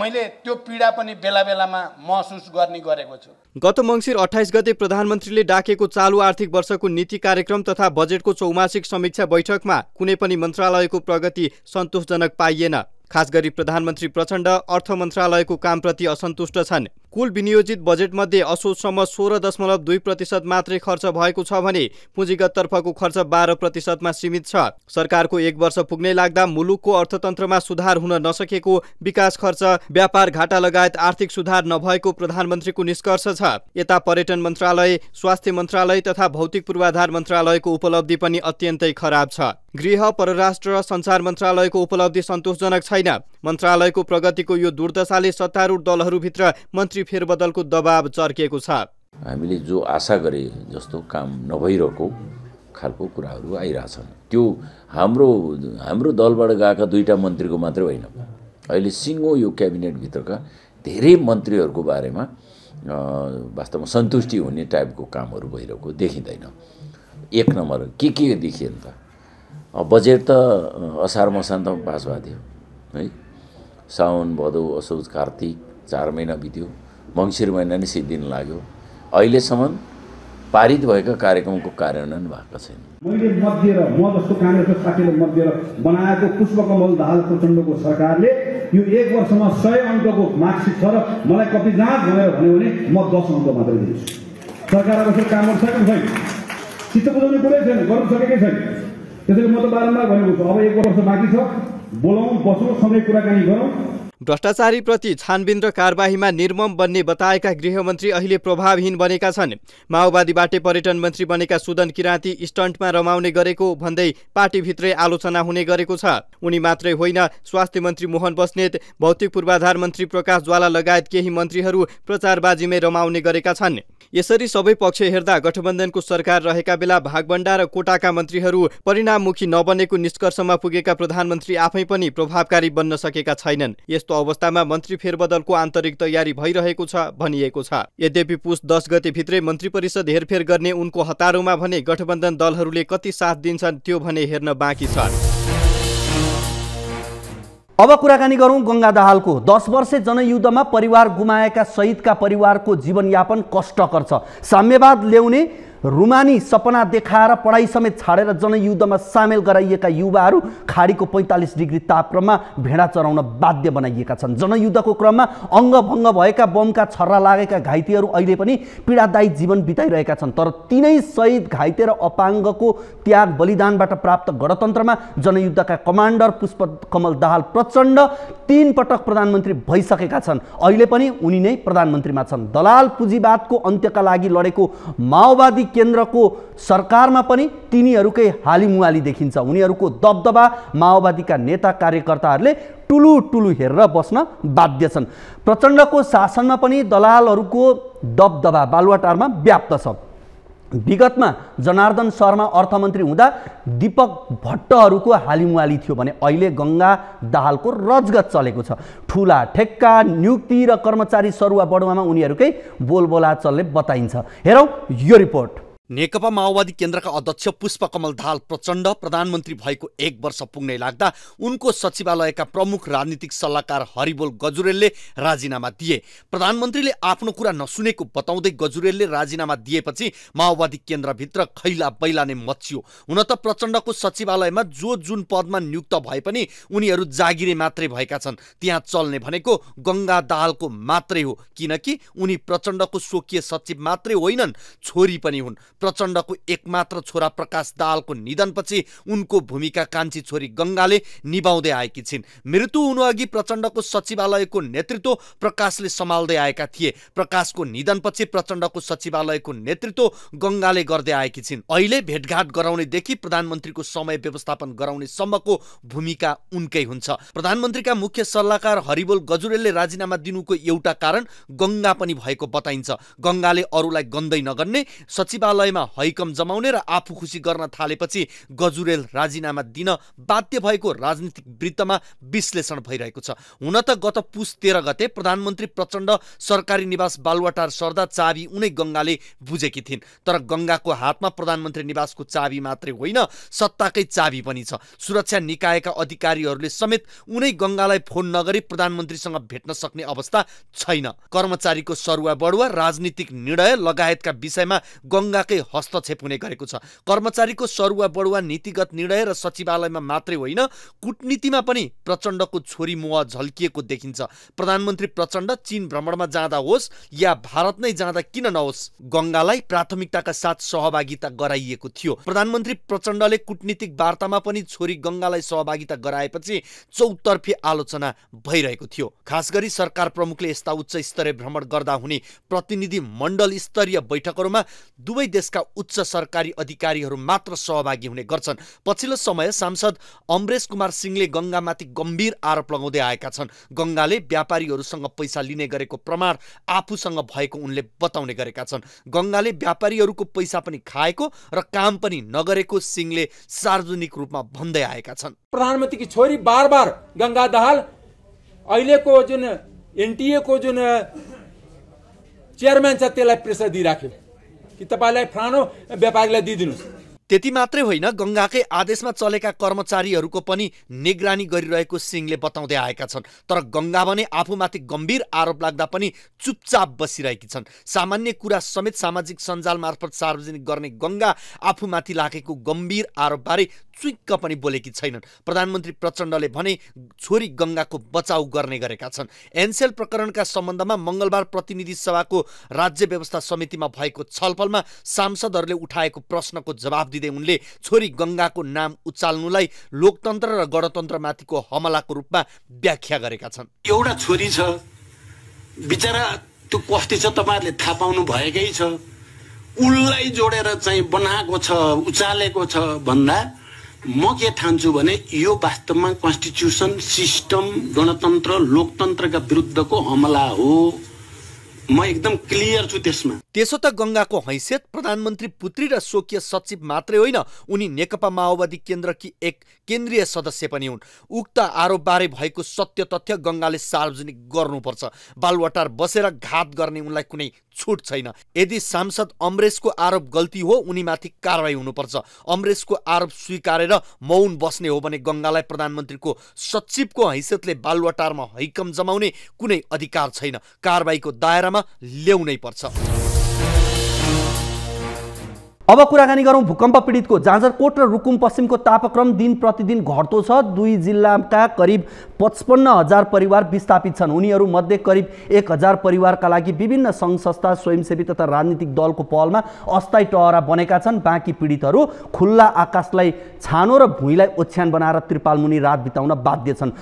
मैले त्यो पीडा पनि बेला बेलामा महसुस गर्ने गरेको छु गत मङ्सिर अठाइस गते प्रधानमन्त्रीले डाकेको चालु आर्थिक वर्षको नीति कार्यक्रम तथा बजेटको चौमासिक समीक्षा बैठकमा कुनै पनि मन्त्रालयको प्रगति सन्तोषजनक पाइएन खास गरी प्रधानमन्त्री प्रचण्ड अर्थ मन्त्रालयको कामप्रति असन्तुष्ट छन् कुल विनियोजित बजेटमध्ये असोजसम्म सोह्र दशमलव दुई प्रतिशत मात्रै खर्च भएको छ भने पुँजीगत तर्फको खर्च बाह्र प्रतिशतमा सीमित छ सरकारको एक वर्ष पुग्ने लाग्दा मुलुकको अर्थतन्त्रमा सुधार हुन नसकेको विकास खर्च व्यापार घाटा लगायत आर्थिक सुधार नभएको प्रधानमन्त्रीको निष्कर्ष छ यता पर्यटन मन्त्रालय स्वास्थ्य मन्त्रालय तथा भौतिक पूर्वाधार मन्त्रालयको उपलब्धि पनि अत्यन्तै खराब छ गृह परराष्ट्र र सञ्चार मन्त्रालयको उपलब्धि सन्तोषजनक छैन मन्त्रालयको प्रगतिको यो दुर्दशाले सत्तारूढ दलहरूभित्र मन्त्री फेरबदलको दबाब चर्किएको छ हामीले जो आशा गरे जस्तो काम नभइरहेको खालको कुराहरू आइरहेछन् त्यो हाम्रो हाम्रो दलबाट गएका दुईवटा मन्त्रीको मात्रै होइन अहिले सिङ्गो यो क्याबिनेटभित्रका धेरै मन्त्रीहरूको बारेमा वास्तवमा सन्तुष्टि हुने टाइपको कामहरू भइरहेको देखिँदैन एक नम्बर के के देखियो त बजेट त असार त पास भएको थियो है साउन भदौ असोज कार्तिक चार महिना बित्यो मङ्सिर महिना नै सिद्धिन लाग्यो अहिलेसम्म पारित भएका कार्यक्रमको कार्यान्वयन भएको छैन मैले मध्य म जस्तो काङ्ग्रेसको साथीले मध्य बनाएको पुष्पकमल दाहाल प्रचण्डको सरकारले यो एक वर्षमा सय अङ्कको मार्कसिट छ र मलाई कति जाँच भनेर भन्यो भने म दस अङ्क मात्रै दिन्छु सरकार अब काम गर्छ कि छैन चित्त बुझाउने कुरै छैन गर्नु सकेकै छैन त्यसैले म त बारम्बार भनेको छु अब एक वर्ष बाँकी छ बोलाउँ बसौँ सँगै कुराकानी गरौँ भ्रष्टाचारीप्रति छानबिन र कारबाहीमा निर्मम बन्ने बताएका गृहमन्त्री अहिले प्रभावहीन बनेका छन् माओवादीबाटै पर्यटन मन्त्री बनेका सुदन किराँती स्टन्टमा रमाउने गरेको भन्दै पार्टीभित्रै आलोचना हुने गरेको छ उनी मात्रै होइन स्वास्थ्य मन्त्री मोहन बस्नेत भौतिक पूर्वाधार मन्त्री प्रकाश ज्वाला लगायत केही मन्त्रीहरू प्रचारबाजीमै रमाउने गरेका छन् यसरी सबै पक्ष हेर्दा गठबन्धनको सरकार रहेका बेला भागबण्डा र कोटाका मन्त्रीहरू परिणाममुखी नबनेको निष्कर्षमा पुगेका प्रधानमन्त्री आफै पनि प्रभावकारी बन्न सकेका छैनन् यस्तो अवस्थामा मन्त्री फेरबदलको आन्तरिक तयारी भइरहेको छ भनिएको छ यद्यपि पुस दस भित्रै मन्त्री परिषद हेरफेर गर्ने उनको हतारोमा भने गठबन्धन दलहरूले कति साथ दिन्छन् त्यो भने हेर्न बाँकी छ अब कुराकानी गरौँ गङ्गा दाहालको दस वर्षे जनयुद्धमा परिवार गुमाएका शहीदका परिवारको जीवनयापन कष्टकर छ साम्यवाद ल्याउने रुमानी सपना देखाएर पढाइ समेत छाडेर जनयुद्धमा सामेल गराइएका युवाहरू खाडीको पैँतालिस डिग्री तापक्रममा भेडा चराउन बाध्य बनाइएका छन् जनयुद्धको क्रममा अङ्गभङ्ग भएका बमका छर्रा लागेका घाइतेहरू अहिले पनि पीडादायी जीवन बिताइरहेका छन् तर तिनै सहित घाइते र अपाङ्गको त्याग बलिदानबाट प्राप्त गणतन्त्रमा जनयुद्धका कमान्डर पुष्प कमल दाहाल प्रचण्ड तिन पटक प्रधानमन्त्री भइसकेका छन् अहिले पनि उनी नै प्रधानमन्त्रीमा छन् दलाल पुँजीवादको अन्त्यका लागि लडेको माओवादी केन्द्रको सरकारमा पनि तिनीहरूकै हालिमुहाली देखिन्छ उनीहरूको दबदबा माओवादीका नेता कार्यकर्ताहरूले टुलु टुलु हेरेर बस्न बाध्य छन् प्रचण्डको शासनमा पनि दलालहरूको दबदबा बालुवाटारमा व्याप्त छ विगतमा जनार्दन शर्मा अर्थमन्त्री हुँदा दिपक भट्टहरूको हालिमुवाली थियो भने अहिले गङ्गा दाहालको रजगत चलेको छ ठुला ठेक्का नियुक्ति र कर्मचारी सरुवा बढुवामा उनीहरूकै बोलबोला चल्ने बताइन्छ हेरौँ यो रिपोर्ट नेकपा माओवादी केन्द्रका अध्यक्ष पुष्पकमल दाल प्रचण्ड प्रधानमन्त्री भएको एक वर्ष पुग्नै लाग्दा उनको सचिवालयका प्रमुख राजनीतिक सल्लाहकार हरिबोल गजुरेलले राजीनामा दिए प्रधानमन्त्रीले आफ्नो कुरा नसुनेको बताउँदै गजुरेलले राजीनामा दिएपछि माओवादी केन्द्रभित्र खैला बैला नै मचियो हुन त प्रचण्डको सचिवालयमा जो जुन पदमा नियुक्त भए पनि उनीहरू जागिरे मात्रै भएका छन् त्यहाँ चल्ने भनेको गङ्गा दाहालको मात्रै हो किनकि उनी प्रचण्डको स्वकीय सचिव मात्रै होइनन् छोरी पनि हुन् प्रचण्डको एकमात्र छोरा प्रकाश दालको निधनपछि उनको भूमिका कान्छी छोरी गङ्गाले निभाउँदै आएकी छिन् मृत्यु हुनुअघि प्रचण्डको सचिवालयको नेतृत्व प्रकाशले सम्हाल्दै आएका थिए प्रकाशको निधनपछि प्रचण्डको सचिवालयको नेतृत्व गङ्गाले गर्दै आएकी छिन् अहिले भेटघाट गराउनेदेखि प्रधानमन्त्रीको समय व्यवस्थापन गराउने सम्मको भूमिका उनकै हुन्छ प्रधानमन्त्रीका मुख्य सल्लाहकार हरिबोल गजुरेलले राजीनामा दिनुको एउटा कारण गङ्गा पनि भएको बताइन्छ गङ्गाले अरूलाई गन्दै नगर्ने सचिवालय विषयमा हैकम जमाउने र आफू खुसी गर्न थालेपछि गजुरेल राजीनामा दिन बाध्य भएको राजनीतिक वृत्तमा विश्लेषण भइरहेको छ हुन त गत पुस तेह्र गते प्रधानमन्त्री प्रचण्ड सरकारी निवास बालुवाटार सर्दा चाबी उनै गङ्गाले बुझेकी थिइन् तर गङ्गाको हातमा प्रधानमन्त्री निवासको चाबी मात्रै होइन सत्ताकै चाबी पनि छ सुरक्षा निकायका अधिकारीहरूले समेत उनै गङ्गालाई फोन नगरी प्रधानमन्त्रीसँग भेट्न सक्ने अवस्था छैन कर्मचारीको सरुवा बढुवा राजनीतिक निर्णय लगायतका विषयमा गङ्गाकै हस्तक्षेप हुने गरेको छ कर्मचारीको सरुवा बढुवा नीतिगत निर्णय र सचिवालयमा मात्रै होइन कुटनीतिमा पनि प्रचण्डको छोरी मुवा झल्किएको देखिन्छ प्रधानमन्त्री प्रचण्ड चीन भ्रमणमा जाँदा होस् या भारत नै जाँदा किन नहोस् गङ्गालाई प्राथमिकताका साथ सहभागिता गराइएको थियो प्रधानमन्त्री प्रचण्डले कुटनीतिक वार्तामा पनि छोरी गङ्गालाई सहभागिता गराएपछि चौतर्फी आलोचना भइरहेको थियो खास गरी सरकार प्रमुखले यस्ता उच्च स्तरीय भ्रमण गर्दा हुने प्रतिनिधि मण्डल स्तरीय बैठकहरूमा दुवै देश देशका उच्च सरकारी अधिकारीहरू मात्र सहभागी हुने गर्छन् पछिल्लो समय सांसद अमरेश कुमार सिंहले गङ्गामाथि गम्भीर आरोप लगाउँदै आएका छन् गङ्गाले व्यापारीहरूसँग पैसा लिने गरेको प्रमाण आफूसँग भएको उनले बताउने गरेका छन् गङ्गाले व्यापारीहरूको पैसा पनि खाएको र काम पनि नगरेको सिंहले सार्वजनिक रूपमा भन्दै आएका छन् प्रधानमन्त्रीकी छोरी बार बार गङ्गा दहाल अहिलेको जुन एनटिएको जुन चेयरम्यान छ त्यसलाई प्रेसर दिइराख्यो कि तपाईँलाई फलानो व्यापारीलाई दिइदिनुहोस् त्यति मात्रै होइन गङ्गाकै आदेशमा चलेका कर्मचारीहरूको पनि निगरानी गरिरहेको सिंहले बताउँदै आएका छन् तर गङ्गा भने आफूमाथि गम्भीर आरोप लाग्दा पनि चुपचाप बसिरहेकी छन् सामान्य कुरा समेत सामाजिक सञ्जाल मार्फत सार्वजनिक गर्ने गङ्गा आफूमाथि लागेको गम्भीर आरोपबारे चुइक्क पनि बोलेकी छैनन् प्रधानमन्त्री प्रचण्डले भने छोरी गङ्गाको बचाउ गर्ने गरेका छन् एनसेल प्रकरणका सम्बन्धमा मङ्गलबार प्रतिनिधि सभाको राज्य व्यवस्था समितिमा भएको छलफलमा सांसदहरूले उठाएको प्रश्नको जवाब दिँदै दिँदै उनले छोरी गङ्गाको नाम उचाल्नुलाई लोकतन्त्र र गणतन्त्रमाथिको हमलाको रूपमा व्याख्या गरेका छन् एउटा छोरी छ बिचरा त्यो कस्ती छ तपाईँहरूले थाहा पाउनु भएकै छ उनलाई जोडेर चाहिँ बनाएको छ उचालेको छ भन्दा म के ठान्छु भने यो वास्तवमा कन्स्टिट्युसन सिस्टम गणतन्त्र लोकतन्त्रका विरुद्धको हमला हो म एकदम क्लियर छु त्यसमा त्यसो त गङ्गाको हैसियत प्रधानमन्त्री पुत्री र स्वकीय सचिव मात्रै होइन उनी नेकपा माओवादी केन्द्रकी एक केन्द्रीय सदस्य पनि हुन् उक्त आरोपबारे भएको सत्य तथ्य गङ्गाले सार्वजनिक गर्नुपर्छ बालवाटार बसेर घात गर्ने उनलाई कुनै छुट छैन यदि सांसद अमरेशको आरोप गल्ती हो उनीमाथि कारवाही हुनुपर्छ अमरेशको आरोप स्वीकारेर मौन बस्ने हो भने गङ्गालाई प्रधानमन्त्रीको सचिवको हैसियतले बालवाटारमा हैकम जमाउने कुनै अधिकार छैन कारवाहीको दायरा मात्रामा ल्याउनै पर्छ अब कुराकानी गरौँ भूकम्प पीडितको जाजरकोट र रुकुम पश्चिमको तापक्रम दिन प्रतिदिन घट्दो छ दुई जिल्लाका करिब पचपन्न हजार परिवार विस्थापित छन् मध्ये करिब एक हजार परिवारका लागि विभिन्न सङ्घ संस्था स्वयंसेवी तथा राजनीतिक दलको पहलमा अस्थायी टहरा बनेका छन् बाँकी पीडितहरू खुल्ला आकाशलाई छानो र भुइँलाई ओछ्यान बनाएर त्रिपालमुनि रात बिताउन बाध्य छन्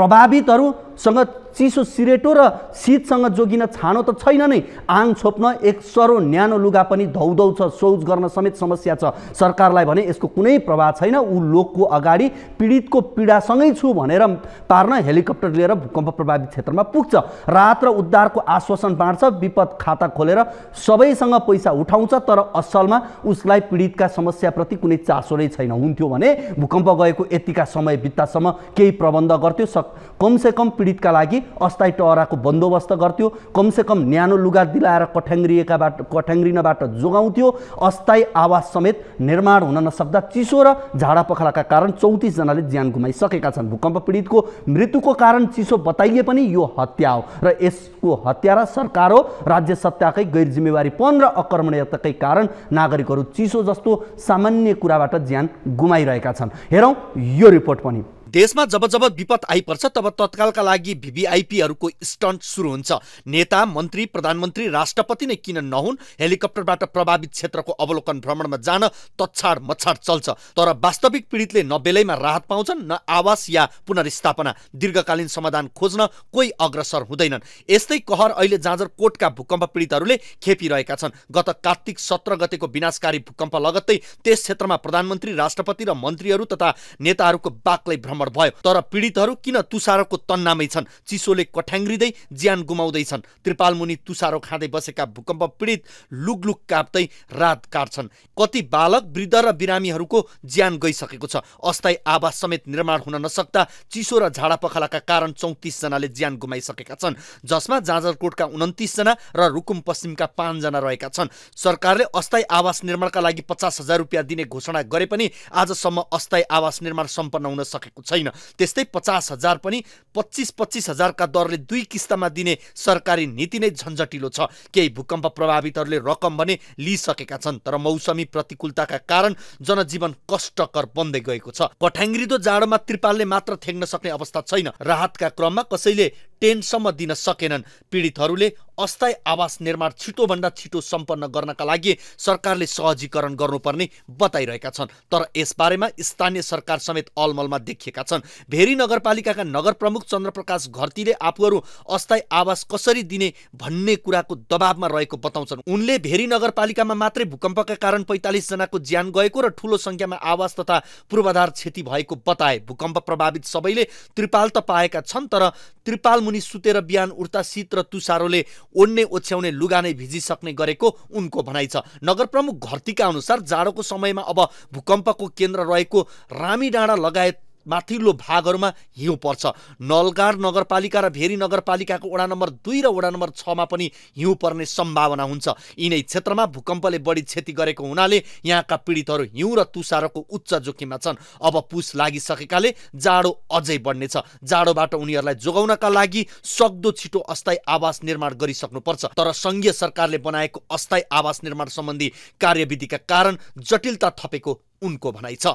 प्रभावितहरू सँग चिसो सिरेटो र शीतसँग जोगिन छानो त छैन नै आङ छोप्न एक सरो न्यानो लुगा पनि धौधौ छ शौच गर्न समेत समस्या छ सरकारलाई भने यसको कुनै प्रभाव छैन ऊ लोकको अगाडि पीडितको पीडासँगै छु भनेर पार्न हेलिकप्टर लिएर भूकम्प प्रभावित क्षेत्रमा पुग्छ रात र उद्धारको आश्वासन बाँड्छ विपद खाता खोलेर सबैसँग पैसा उठाउँछ तर असलमा उसलाई पीडितका समस्याप्रति कुनै चासो नै छैन हुन्थ्यो भने भूकम्प गएको यतिका समय बित्तासम्म केही प्रबन्ध गर्थ्यो सक कमसेकम पीडितका लागि अस्थायी टहराको बन्दोबस्त गर्थ्यो कमसेकम न्यानो लुगा दिलाएर कठ्याङ्ग्रिएकाबाट कठ्याङ्ग्रिनबाट जोगाउँथ्यो अस्थायी आवास समेत निर्माण हुन नसक्दा चिसो र झाडा पखालाका कारण चौतिसजनाले ज्यान गुमाइसकेका छन् भूकम्प पीडितको मृत्युको कारण चिसो बताइए पनि यो हत्या हो र यसको हत्या र सरकार हो राज्य सत्ताकै गैर जिम्मेवारीपन र अकर्मण्यताकै कारण नागरिकहरू चिसो जस्तो सामान्य कुराबाट ज्यान गुमाइरहेका छन् हेरौँ यो रिपोर्ट पनि देशमा जब जब विपद आइपर्छ तब तत्कालका लागि भिभिआइपीहरूको स्टन्ट सुरु हुन्छ नेता मन्त्री प्रधानमन्त्री राष्ट्रपति नै किन नहुन् हेलिकप्टरबाट प्रभावित क्षेत्रको अवलोकन भ्रमणमा जान तच्छाड मच्छाड चल्छ तर वास्तविक पीडितले न बेलैमा राहत पाउँछन् न आवास या पुनर्स्थापना दीर्घकालीन समाधान खोज्न कोही अग्रसर हुँदैनन् यस्तै कहर अहिले कोटका भूकम्प पीडितहरूले खेपिरहेका छन् गत कार्तिक सत्र गतेको विनाशकारी भूकम्प लगत्तै त्यस क्षेत्रमा प्रधानमन्त्री राष्ट्रपति र मन्त्रीहरू तथा नेताहरूको बाक्लै भ्रमण आक्रमण भयो तर पीडितहरू किन तुसारोको तन्नामै छन् चिसोले कठ्याङ्ग्रिँदै ज्यान गुमाउँदैछन् त्रिपालमुनि तुसारो खाँदै बसेका भूकम्प पीडित लुगलुक काप्दै रात काट्छन् कति बालक वृद्ध र बिरामीहरूको ज्यान गइसकेको छ अस्थायी आवास समेत निर्माण हुन नसक्दा चिसो र झाडापखलाका कारण चौतिसजनाले ज्यान गुमाइसकेका छन् जसमा जाजरकोटका उन्तिसजना र रुकुम पश्चिमका पाँचजना रहेका छन् सरकारले अस्थायी आवास निर्माणका लागि पचास हजार रुपियाँ दिने घोषणा गरे पनि आजसम्म अस्थायी आवास निर्माण सम्पन्न हुन सकेको छ छैन त्यस्तै पचास हजार पनि पच्चिस पच्चिस हजारका दरले दुई किस्तामा दिने सरकारी नीति नै झन्झटिलो छ केही भूकम्प प्रभावितहरूले रकम भने लिइसकेका छन् तर मौसमी प्रतिकूलताका कारण जनजीवन कष्टकर बन्दै गएको छ कठ्याङ्ग्रिदो जाडोमा त्रिपालले मात्र थ्याङ्न सक्ने अवस्था छैन राहतका क्रममा कसैले टेनसम्म दिन सकेनन् पीडितहरूले अस्थायी आवास निर्माण छिटोभन्दा छिटो सम्पन्न गर्नका लागि सरकारले सहजीकरण गर्नुपर्ने बताइरहेका छन् तर यसबारेमा स्थानीय सरकार समेत अलमलमा देखिएका छन् भेरी नगरपालिकाका नगर प्रमुख चन्द्रप्रकाश घरतीले आफूहरू अस्थायी आवास कसरी दिने भन्ने कुराको दबावमा रहेको बताउँछन् उनले भेरी नगरपालिकामा मात्रै भूकम्पका कारण पैँतालिसजनाको ज्यान गएको र ठूलो सङ्ख्यामा आवास तथा पूर्वाधार क्षति भएको बताए भूकम्प प्रभावित सबैले त्रिपाल त पाएका छन् तर त्रिपाल मुनि सुतेर बिहान उठ्दा शीत र तुसारोले ओड्ने ओछ्याउने लुगा नै भिजिसक्ने गरेको उनको भनाइ छ नगर प्रमुख घरतीका अनुसार जाडोको समयमा अब भूकम्पको केन्द्र रहेको रामी डाँडा लगायत माथिल्लो भागहरूमा हिउँ पर्छ नलगार नगरपालिका र भेरी नगरपालिकाको वडा नम्बर दुई र वडा नम्बर छमा पनि हिउँ पर्ने सम्भावना हुन्छ यिनै क्षेत्रमा भूकम्पले बढी क्षति गरेको हुनाले यहाँका पीडितहरू हिउँ र तुसारोको उच्च जोखिममा छन् अब पुस लागिसकेकाले जाडो अझै बढ्नेछ जाडोबाट उनीहरूलाई जोगाउनका लागि सक्दो छिटो अस्थायी आवास निर्माण गरिसक्नुपर्छ तर सङ्घीय सरकारले बनाएको अस्थायी आवास निर्माण सम्बन्धी कार्यविधिका कारण जटिलता थपेको उनको भनाइ छ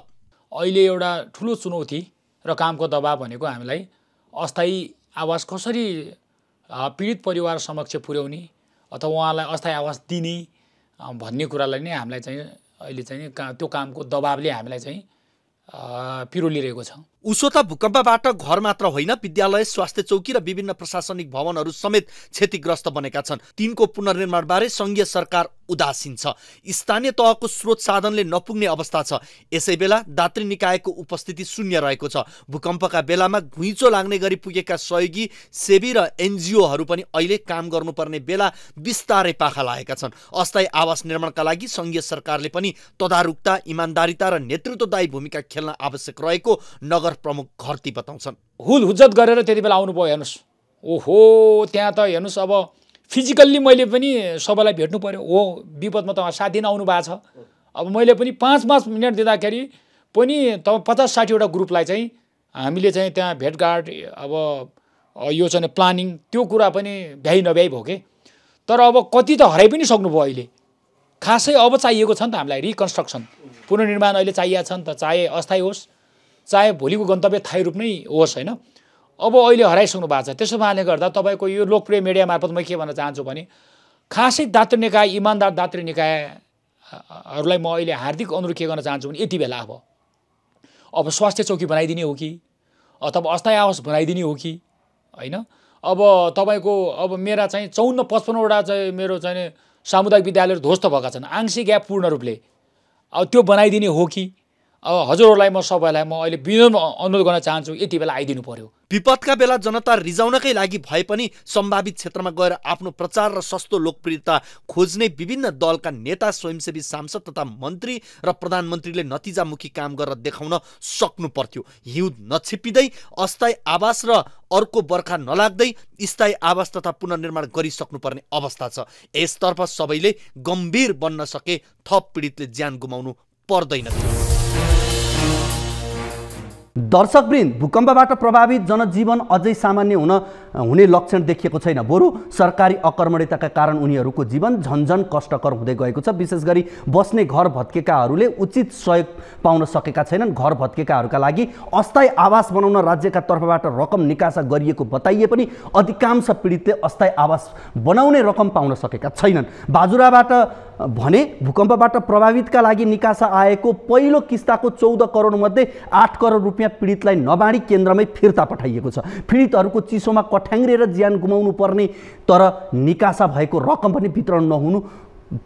अहिले एउटा ठुलो चुनौती र कामको दबाब भनेको हामीलाई अस्थायी आवास कसरी पीडित परिवार समक्ष पुर्याउने अथवा उहाँलाई अस्थायी आवास दिने भन्ने कुरालाई नै हामीलाई चाहिँ अहिले चाहिँ त्यो कामको दबाबले हामीलाई चाहिँ पिरोलिरहेको छ उसो त भूकम्पबाट घर मात्र होइन विद्यालय स्वास्थ्य चौकी र विभिन्न प्रशासनिक भवनहरू समेत क्षतिग्रस्त बनेका छन् तिनको पुनर्निर्माणबारे सङ्घीय सरकार उदासीन छ स्थानीय तहको स्रोत साधनले नपुग्ने अवस्था छ यसै बेला दात्री निकायको उपस्थिति शून्य रहेको छ भूकम्पका बेलामा घुइँचो लाग्ने गरी पुगेका सहयोगी सेवी र एनजिओहरू पनि अहिले काम गर्नुपर्ने बेला बिस्तारै पाखा लागेका छन् अस्थायी आवास निर्माणका लागि सङ्घीय सरकारले पनि तदारुकता इमान्दारिता र नेतृत्वदायी भूमिका खेल्न आवश्यक रहेको नगर नगर प्रमुख घरती बताउँछन् हुल हुज्जत गरेर त्यति बेला आउनुभयो हेर्नुहोस् ओहो त्यहाँ त हेर्नुहोस् अब फिजिकल्ली मैले पनि सबैलाई भेट्नु पऱ्यो हो विपदमा त साथी दिन आउनु भएको छ अब मैले पनि पाँच पाँच मिनट दिँदाखेरि पनि त पचास साठीवटा ग्रुपलाई चाहिँ हामीले चाहिँ त्यहाँ भेटघाट अब यो चाहिँ प्लानिङ त्यो कुरा पनि भ्याइ नभ्याइ भयो कि तर अब कति त हराइ पनि सक्नुभयो अहिले खासै अब चाहिएको छ नि त हामीलाई रिकन्स्ट्रक्सन पुनर्निर्माण अहिले चाहिएको छ नि त चाहे अस्थायी होस् चाहे भोलिको गन्तव्य थाहै रूप नै होस् होइन अब अहिले हराइसक्नु भएको छ त्यसो भएले गर्दा तपाईँको यो लोकप्रिय मिडिया मार्फत म के भन्न चाहन्छु भने खासै दात्री निकाय इमान्दार दात्री निकायहरूलाई म अहिले हार्दिक अनुरोध के गर्न चाहन्छु भने यति बेला अब अब स्वास्थ्य चौकी बनाइदिने हो कि अथवा अस्थायी आवास बनाइदिने हो कि होइन अब तपाईँको अब मेरा चाहिँ चौन्न पचपन्नवटा चाहिँ मेरो चाहिँ सामुदायिक विद्यालयहरू ध्वस्त भएका छन् आंशिक ग्याप पूर्ण रूपले अब त्यो बनाइदिने हो कि अब हजुरहरूलाई म सबैलाई म अहिले विनम्र अनुरोध गर्न चाहन्छु यति बेला आइदिनु पर्यो विपदका बेला जनता रिजाउनकै लागि भए पनि सम्भावित क्षेत्रमा गएर आफ्नो प्रचार र सस्तो लोकप्रियता खोज्ने विभिन्न दलका नेता स्वयंसेवी सांसद तथा मन्त्री र प्रधानमन्त्रीले नतिजामुखी काम गरेर देखाउन सक्नु पर्थ्यो हिउँद नछिप्पिँदै अस्थायी आवास र अर्को बर्खा नलाग्दै स्थायी आवास तथा पुनर्निर्माण गरिसक्नुपर्ने अवस्था छ यसतर्फ सबैले गम्भीर बन्न सके थप पीडितले ज्यान गुमाउनु पर्दैन थियो दर्शकवृन्द भूकम्पबाट प्रभावित जनजीवन अझै सामान्य हुन हुने लक्षण देखिएको छैन बरु सरकारी अकर्मण्यताका कारण उनीहरूको जीवन झन्झन कष्टकर हुँदै गएको छ विशेष गरी बस्ने घर भत्केकाहरूले उचित सहयोग पाउन सकेका छैनन् घर भत्केकाहरूका लागि अस्थायी आवास बनाउन राज्यका तर्फबाट रकम निकासा गरिएको बताइए पनि अधिकांश पीडितले अस्थायी आवास बनाउने रकम पाउन सकेका छैनन् बाजुराबाट भने भूकम्पबाट प्रभावितका लागि निकासा आएको पहिलो किस्ताको चौध करोडमध्ये आठ करोड रुपियाँ पीडितलाई नबाँडी केन्द्रमै फिर्ता पठाइएको छ पीडितहरूको चिसोमा कठ्याङ्रेर ज्यान गुमाउनु पर्ने तर निकासा भएको रकम पनि वितरण नहुनु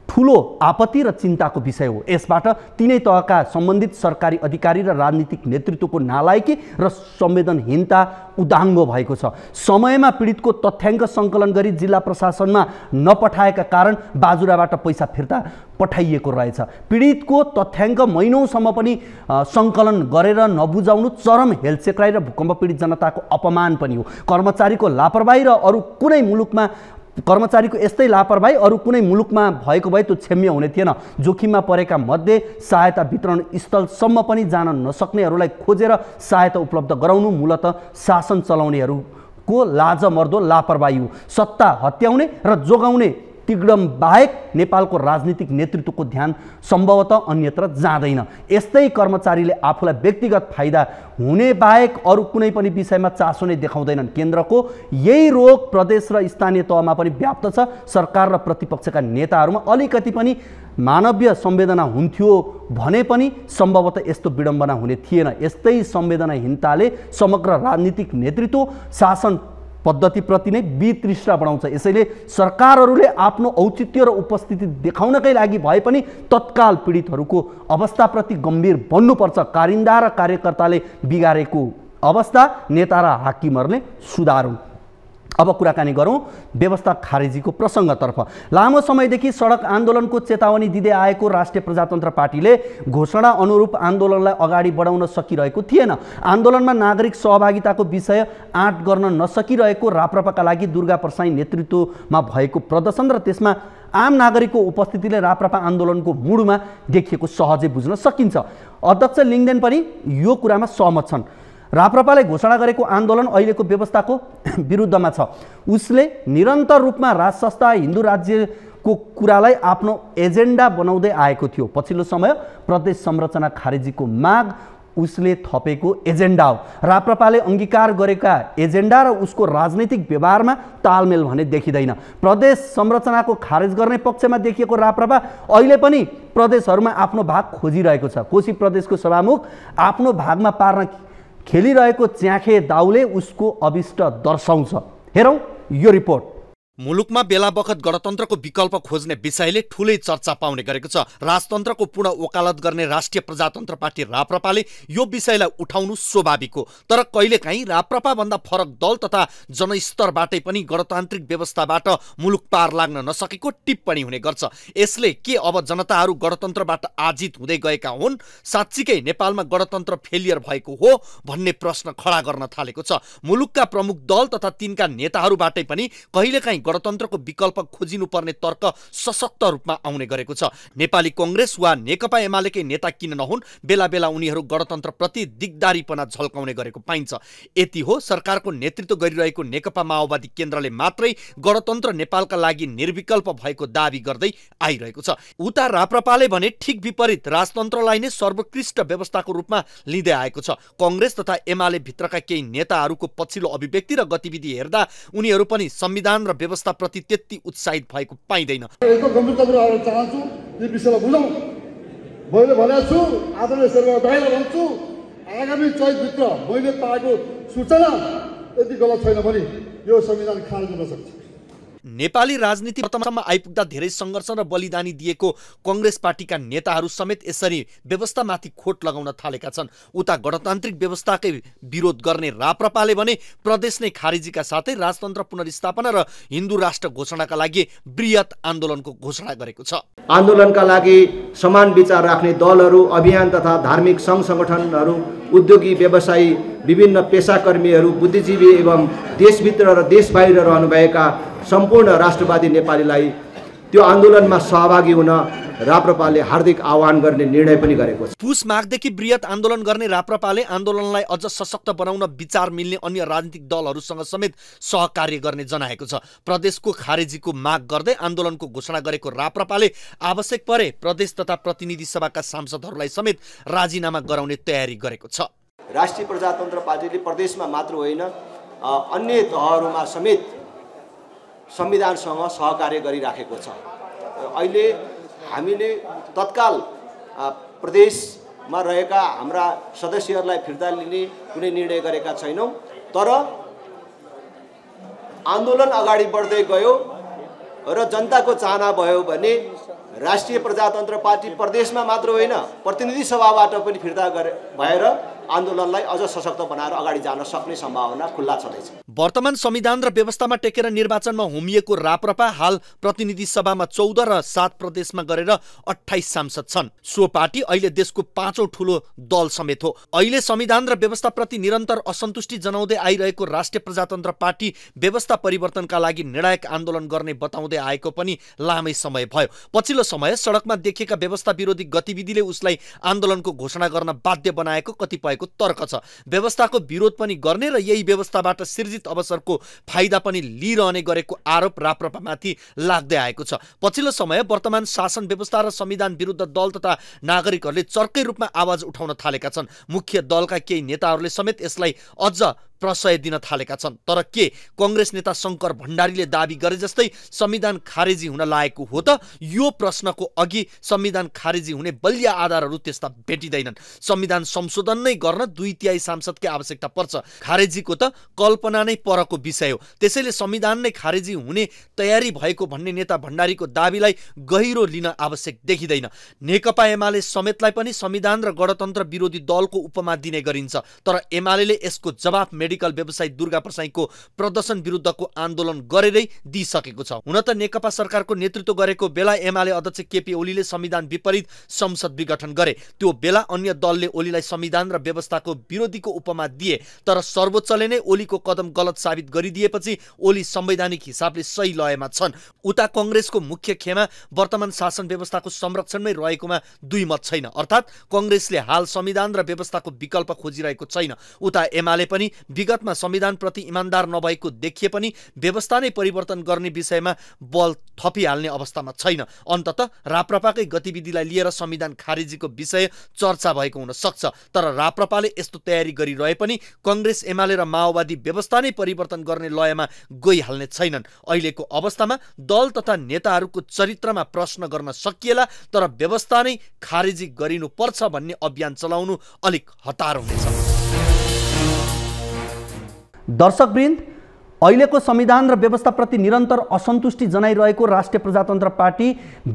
ठुलो आपत्ति र चिन्ताको विषय हो यसबाट तिनै तहका सम्बन्धित सरकारी अधिकारी र राजनीतिक नेतृत्वको नालायकी र संवेदनहीनता उदाङ्गो भएको छ समयमा पीडितको तथ्याङ्क सङ्कलन गरी जिल्ला प्रशासनमा नपठाएका कारण बाजुराबाट पैसा फिर्ता पठाइएको रहेछ पीडितको तथ्याङ्क महिनौसम्म पनि सङ्कलन गरेर नबुझाउनु चरम हेलचेक्राई र भूकम्प पीडित जनताको अपमान पनि हो कर्मचारीको लापरवाही र अरू कुनै मुलुकमा कर्मचारीको यस्तै लापरवाही अरू कुनै मुलुकमा भएको भए त्यो क्षम्य हुने थिएन जोखिममा परेका मध्ये सहायता वितरण स्थलसम्म पनि जान नसक्नेहरूलाई खोजेर सहायता उपलब्ध गराउनु मूलत शासन चलाउनेहरू को लाजमर्दो लापरवाही हो सत्ता हत्याउने र जोगाउने तिग्डम बाहेक नेपालको राजनीतिक नेतृत्वको ध्यान सम्भवतः अन्यत्र जाँदैन यस्तै कर्मचारीले आफूलाई व्यक्तिगत फाइदा हुने बाहेक अरू कुनै पनि विषयमा चासो नै देखाउँदैनन् केन्द्रको यही रोग प्रदेश र स्थानीय तहमा पनि व्याप्त छ सरकार र प्रतिपक्षका नेताहरूमा अलिकति पनि मानवीय संवेदना हुन्थ्यो भने पनि सम्भवतः यस्तो विडम्बना हुने थिएन यस्तै संवेदनाहीनताले समग्र राजनीतिक नेतृत्व शासन पद्धतिप्रति नै वितृष्णा बढाउँछ यसैले सरकारहरूले आफ्नो औचित्य र उपस्थिति देखाउनकै लागि भए पनि तत्काल पीडितहरूको अवस्थाप्रति गम्भीर बन्नुपर्छ कारिन्दा र कार्यकर्ताले बिगारेको अवस्था नेता र हाकिमहरूले सुधारौँ अब कुराकानी गरौँ व्यवस्था खारेजीको प्रसङ्गतर्फ लामो समयदेखि सडक आन्दोलनको चेतावनी दिँदै आएको राष्ट्रिय प्रजातन्त्र पार्टीले घोषणा अनुरूप आन्दोलनलाई अगाडि बढाउन सकिरहेको थिएन आन्दोलनमा नागरिक सहभागिताको विषय आँट गर्न नसकिरहेको राप्रपाका लागि दुर्गा प्रसाई नेतृत्वमा भएको प्रदर्शन र त्यसमा आम नागरिकको उपस्थितिले राप्रपा आन्दोलनको मुडमा देखिएको सहजै बुझ्न सकिन्छ अध्यक्ष लिङ्गदेन पनि यो कुरामा सहमत छन् राप्रपाले घोषणा गरेको आन्दोलन अहिलेको व्यवस्थाको विरुद्धमा छ उसले निरन्तर रूपमा राज संस्था हिन्दू राज्यको कुरालाई आफ्नो एजेन्डा बनाउँदै आएको थियो पछिल्लो समय प्रदेश संरचना खारेजीको माग उसले थपेको एजेन्डा हो राप्रपाले अङ्गीकार गरेका एजेन्डा र उसको राजनैतिक व्यवहारमा तालमेल भने देखिँदैन प्रदेश संरचनाको खारेज गर्ने पक्षमा देखिएको राप्रपा अहिले पनि प्रदेशहरूमा आफ्नो भाग खोजिरहेको छ कोशी प्रदेशको सभामुख आफ्नो भागमा पार्न खेलिरहेको च्याखे दाउले उसको अभिष्ट दर्शाउँछ हेरौँ यो रिपोर्ट मुलुकमा बेला बखत गणतन्त्रको विकल्प खोज्ने विषयले ठुलै चर्चा पाउने गरेको छ राजतन्त्रको पूर्ण वकालत गर्ने राष्ट्रिय प्रजातन्त्र पार्टी राप्रपाले यो विषयलाई उठाउनु स्वाभाविक हो तर कहिलेकाहीँ राप्रपाभन्दा फरक दल तथा जनस्तरबाटै पनि गणतान्त्रिक व्यवस्थाबाट मुलुक पार लाग्न नसकेको टिप्पणी हुने गर्छ यसले के अब जनताहरू गणतन्त्रबाट आजित हुँदै गएका हुन् साँच्चीकै नेपालमा गणतन्त्र फेलियर भएको हो भन्ने प्रश्न खडा गर्न थालेको छ मुलुकका प्रमुख दल तथा तिनका नेताहरूबाटै पनि कहिलेकाहीँ गणतन्त्रको विकल्प खोजिनुपर्ने तर्क सशक्त रूपमा आउने गरेको छ नेपाली कङ्ग्रेस वा नेकपा एमालेकै नेता किन नहुन् बेला बेला उनीहरू गणतन्त्रप्रति दिगदारीपना झल्काउने गरेको पाइन्छ यति हो सरकारको नेतृत्व गरिरहेको नेकपा माओवादी केन्द्रले मात्रै गणतन्त्र नेपालका लागि निर्विकल्प भएको दावी गर्दै आइरहेको छ उता राप्रपाले भने ठिक विपरीत राजतन्त्रलाई नै सर्वोत्कृष्ट व्यवस्थाको रूपमा लिँदै आएको छ कङ्ग्रेस तथा एमाले भित्रका केही नेताहरूको पछिल्लो अभिव्यक्ति र गतिविधि हेर्दा उनीहरू पनि संविधान र व्यवस्थाप्रति त्यति उत्साहित भएको पाइँदैन मैले भनेको छु आदरणीय शेर्पा दाईलाई भन्छु आगामी चैतभित्र मैले पाएको सूचना यति गलत छैन भने यो संविधान खारेज हुन सक्छ नेपाली राजनीति वर्तमानमा आइपुग्दा धेरै सङ्घर्ष र बलिदानी दिएको कङ्ग्रेस पार्टीका नेताहरू समेत यसरी व्यवस्थामाथि खोट लगाउन थालेका छन् उता गणतान्त्रिक व्यवस्थाकै विरोध गर्ने राप्रपाले भने प्रदेश नै खारेजीका साथै राजतन्त्र पुनर्स्थापना र हिन्दू राष्ट्र घोषणाका लागि वृहत आन्दोलनको घोषणा गरेको छ आन्दोलनका लागि समान विचार राख्ने दलहरू अभियान तथा धार्मिक सङ्घ सङ्गठनहरू उद्योगी व्यवसायी विभिन्न पेसाकर्मीहरू बुद्धिजीवी एवं देशभित्र र देश बाहिर रहनुभएका सम्पूर्ण राष्ट्रवादी नेपालीलाई त्यो आन्दोलनमा सहभागी हुन राप्रपाले हार्दिक आह्वान गर्ने निर्णय पनि गरेको छ पुस माघदेखि वृहत आन्दोलन गर्ने राप्रपाले आन्दोलनलाई अझ सशक्त बनाउन विचार मिल्ने अन्य राजनीतिक दलहरूसँग समेत सहकार्य गर्ने जनाएको छ प्रदेशको खारेजीको माग गर्दै आन्दोलनको घोषणा गरेको राप्रपाले आवश्यक परे प्रदेश तथा प्रतिनिधि सभाका सांसदहरूलाई समेत राजीनामा गराउने तयारी गरेको छ राष्ट्रिय प्रजातन्त्र पार्टीले प्रदेशमा मात्र होइन अन्य तहहरूमा समेत संविधानसँग सहकार्य गरिराखेको छ अहिले हामीले तत्काल प्रदेशमा रहेका हाम्रा सदस्यहरूलाई फिर्ता लिने कुनै निर्णय गरेका छैनौँ तर आन्दोलन अगाडि बढ्दै गयो र जनताको चाहना भयो भने राष्ट्रिय प्रजातन्त्र पार्टी प्रदेशमा मात्र होइन प्रतिनिधि सभाबाट पनि फिर्ता गरे भएर आन्दोलनलाई अझ सशक्त बनाएर अगाडि जान सक्ने सम्भावना खुल्ला छँदैछ वर्तमान संविधान र व्यवस्थामा टेकेर निर्वाचनमा होमिएको राप्रपा हाल प्रतिनिधि सभामा चौध र सात प्रदेशमा गरेर अठाइस सांसद छन् सो पार्टी अहिले देशको पाँचौँ ठुलो दल समेत हो अहिले संविधान र व्यवस्थाप्रति निरन्तर असन्तुष्टि जनाउँदै आइरहेको राष्ट्रिय प्रजातन्त्र पार्टी व्यवस्था परिवर्तनका लागि निर्णायक आन्दोलन गर्ने बताउँदै आएको पनि लामै समय भयो पछिल्लो समय सडकमा देखिएका व्यवस्था विरोधी गतिविधिले उसलाई आन्दोलनको घोषणा गर्न बाध्य बनाएको कतिपयको तर्क छ व्यवस्थाको विरोध पनि गर्ने र यही व्यवस्थाबाट सिर्जित अवसरको फाइदा पनि लिइरहने गरेको आरोप राप्रपामाथि लाग्दै आएको छ पछिल्लो समय वर्तमान शासन व्यवस्था र संविधान विरुद्ध दल तथा नागरिकहरूले चर्कै रूपमा आवाज उठाउन थालेका छन् मुख्य दलका केही नेताहरूले समेत यसलाई अझ प्रशय दिन थालेका छन् तर के कङ्ग्रेस नेता शङ्कर भण्डारीले दावी गरे जस्तै संविधान खारेजी हुन लागेको हो त यो प्रश्नको अघि संविधान खारेजी हुने बलिया आधारहरू त्यस्ता भेटिँदैनन् संविधान संशोधन नै गर्न दुई तिहाई सांसदकै आवश्यकता पर्छ खारेजीको त कल्पना नै परको विषय हो त्यसैले संविधान नै खारेजी हुने तयारी भएको भन्ने नेता भण्डारीको दावीलाई गहिरो लिन आवश्यक देखिँदैन नेकपा एमाले समेतलाई पनि संविधान र गणतन्त्र विरोधी दलको उपमा दिने गरिन्छ तर एमाले यसको जवाब मेडिकल व्यवसायी दुर्गा प्रसाईको प्रदर्शन विरुद्धको आन्दोलन गरेरै दिइसकेको छ हुन त नेकपा सरकारको नेतृत्व गरेको बेला एमाले अध्यक्ष केपी ओलीले संविधान विपरीत संसद विघटन गरे त्यो बेला अन्य दलले ओलीलाई संविधान र व्यवस्थाको विरोधीको उपमा दिए तर सर्वोच्चले नै ओलीको कदम गलत साबित गरिदिएपछि ओली संवैधानिक हिसाबले सही लयमा छन् उता कङ्ग्रेसको मुख्य खेमा वर्तमान शासन व्यवस्थाको संरक्षणमै रहेकोमा दुई मत छैन अर्थात् कङ्ग्रेसले हाल संविधान र व्यवस्थाको विकल्प खोजिरहेको छैन उता एमाले पनि विगतमा संविधानप्रति इमान्दार नभएको देखिए पनि व्यवस्था नै परिवर्तन गर्ने विषयमा बल थपिहाल्ने अवस्थामा छैन अन्तत राप्रपाकै गतिविधिलाई लिएर संविधान खारेजीको विषय चर्चा भएको हुन सक्छ तर राप्रपाले यस्तो तयारी गरिरहे पनि कङ्ग्रेस एमाले र माओवादी व्यवस्था नै परिवर्तन गर्ने लयमा गइहाल्ने छैनन् अहिलेको अवस्थामा दल तथा नेताहरूको चरित्रमा प्रश्न गर्न सकिएला तर व्यवस्था नै खारेजी गरिनुपर्छ भन्ने अभियान चलाउनु अलिक हतार हुनेछ दर्शकवृन्द अहिलेको संविधान र व्यवस्थाप्रति निरन्तर असन्तुष्टि जनाइरहेको राष्ट्रिय प्रजातन्त्र पार्टी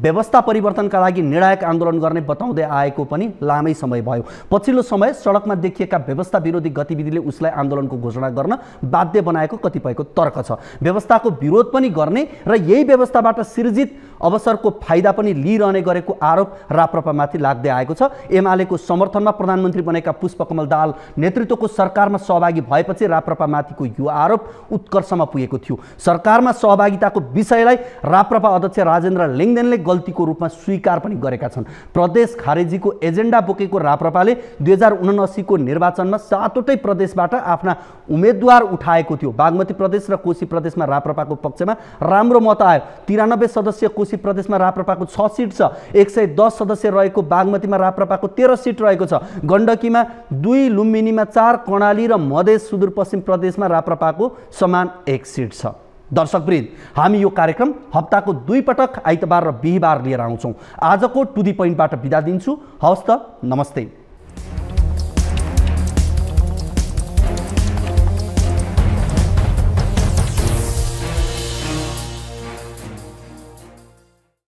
व्यवस्था परिवर्तनका लागि निर्णायक आन्दोलन गर्ने बताउँदै आएको पनि लामै समय भयो पछिल्लो समय सडकमा देखिएका व्यवस्था विरोधी गतिविधिले उसलाई आन्दोलनको घोषणा गर्न बाध्य बनाएको कतिपयको तर्क छ व्यवस्थाको विरोध पनि गर्ने र यही व्यवस्थाबाट सिर्जित अवसरको फाइदा पनि लिइरहने गरेको आरोप राप्रपामाथि लाग्दै आएको छ एमालेको समर्थनमा प्रधानमन्त्री बनेका पुष्पकमल दाहाल नेतृत्वको सरकारमा सहभागी भएपछि राप्रपामाथिको यो आरोप उत्क निष्कर्षमा पुगेको थियो सरकारमा सहभागिताको विषयलाई राप्रपा अध्यक्ष राजेन्द्र लेङदेनले गल्तीको रूपमा स्वीकार पनि गरेका छन् प्रदेश खारेजीको एजेन्डा बोकेको राप्रपाले दुई हजार उनासीको निर्वाचनमा सातवटै प्रदेशबाट आफ्ना उम्मेदवार उठाएको थियो बागमती प्रदेश र कोशी प्रदेशमा राप्रपाको पक्षमा राम्रो मत आयो तिरानब्बे सदस्य कोशी प्रदेशमा राप्रपाको छ सिट छ एक सय दस सदस्य रहेको बागमतीमा राप्रपाको तेह्र सिट रहेको छ गण्डकीमा दुई लुम्बिनीमा चार कर्णाली र मधेस सुदूरपश्चिम प्रदेशमा राप्रपाको समान एक सिट छ दर्शकवृद्ध हामी यो कार्यक्रम हप्ताको दुई पटक आइतबार र बिहिबार लिएर आउँछौँ आजको टु दि पोइन्टबाट बिदा दिन्छु हवस् त नमस्ते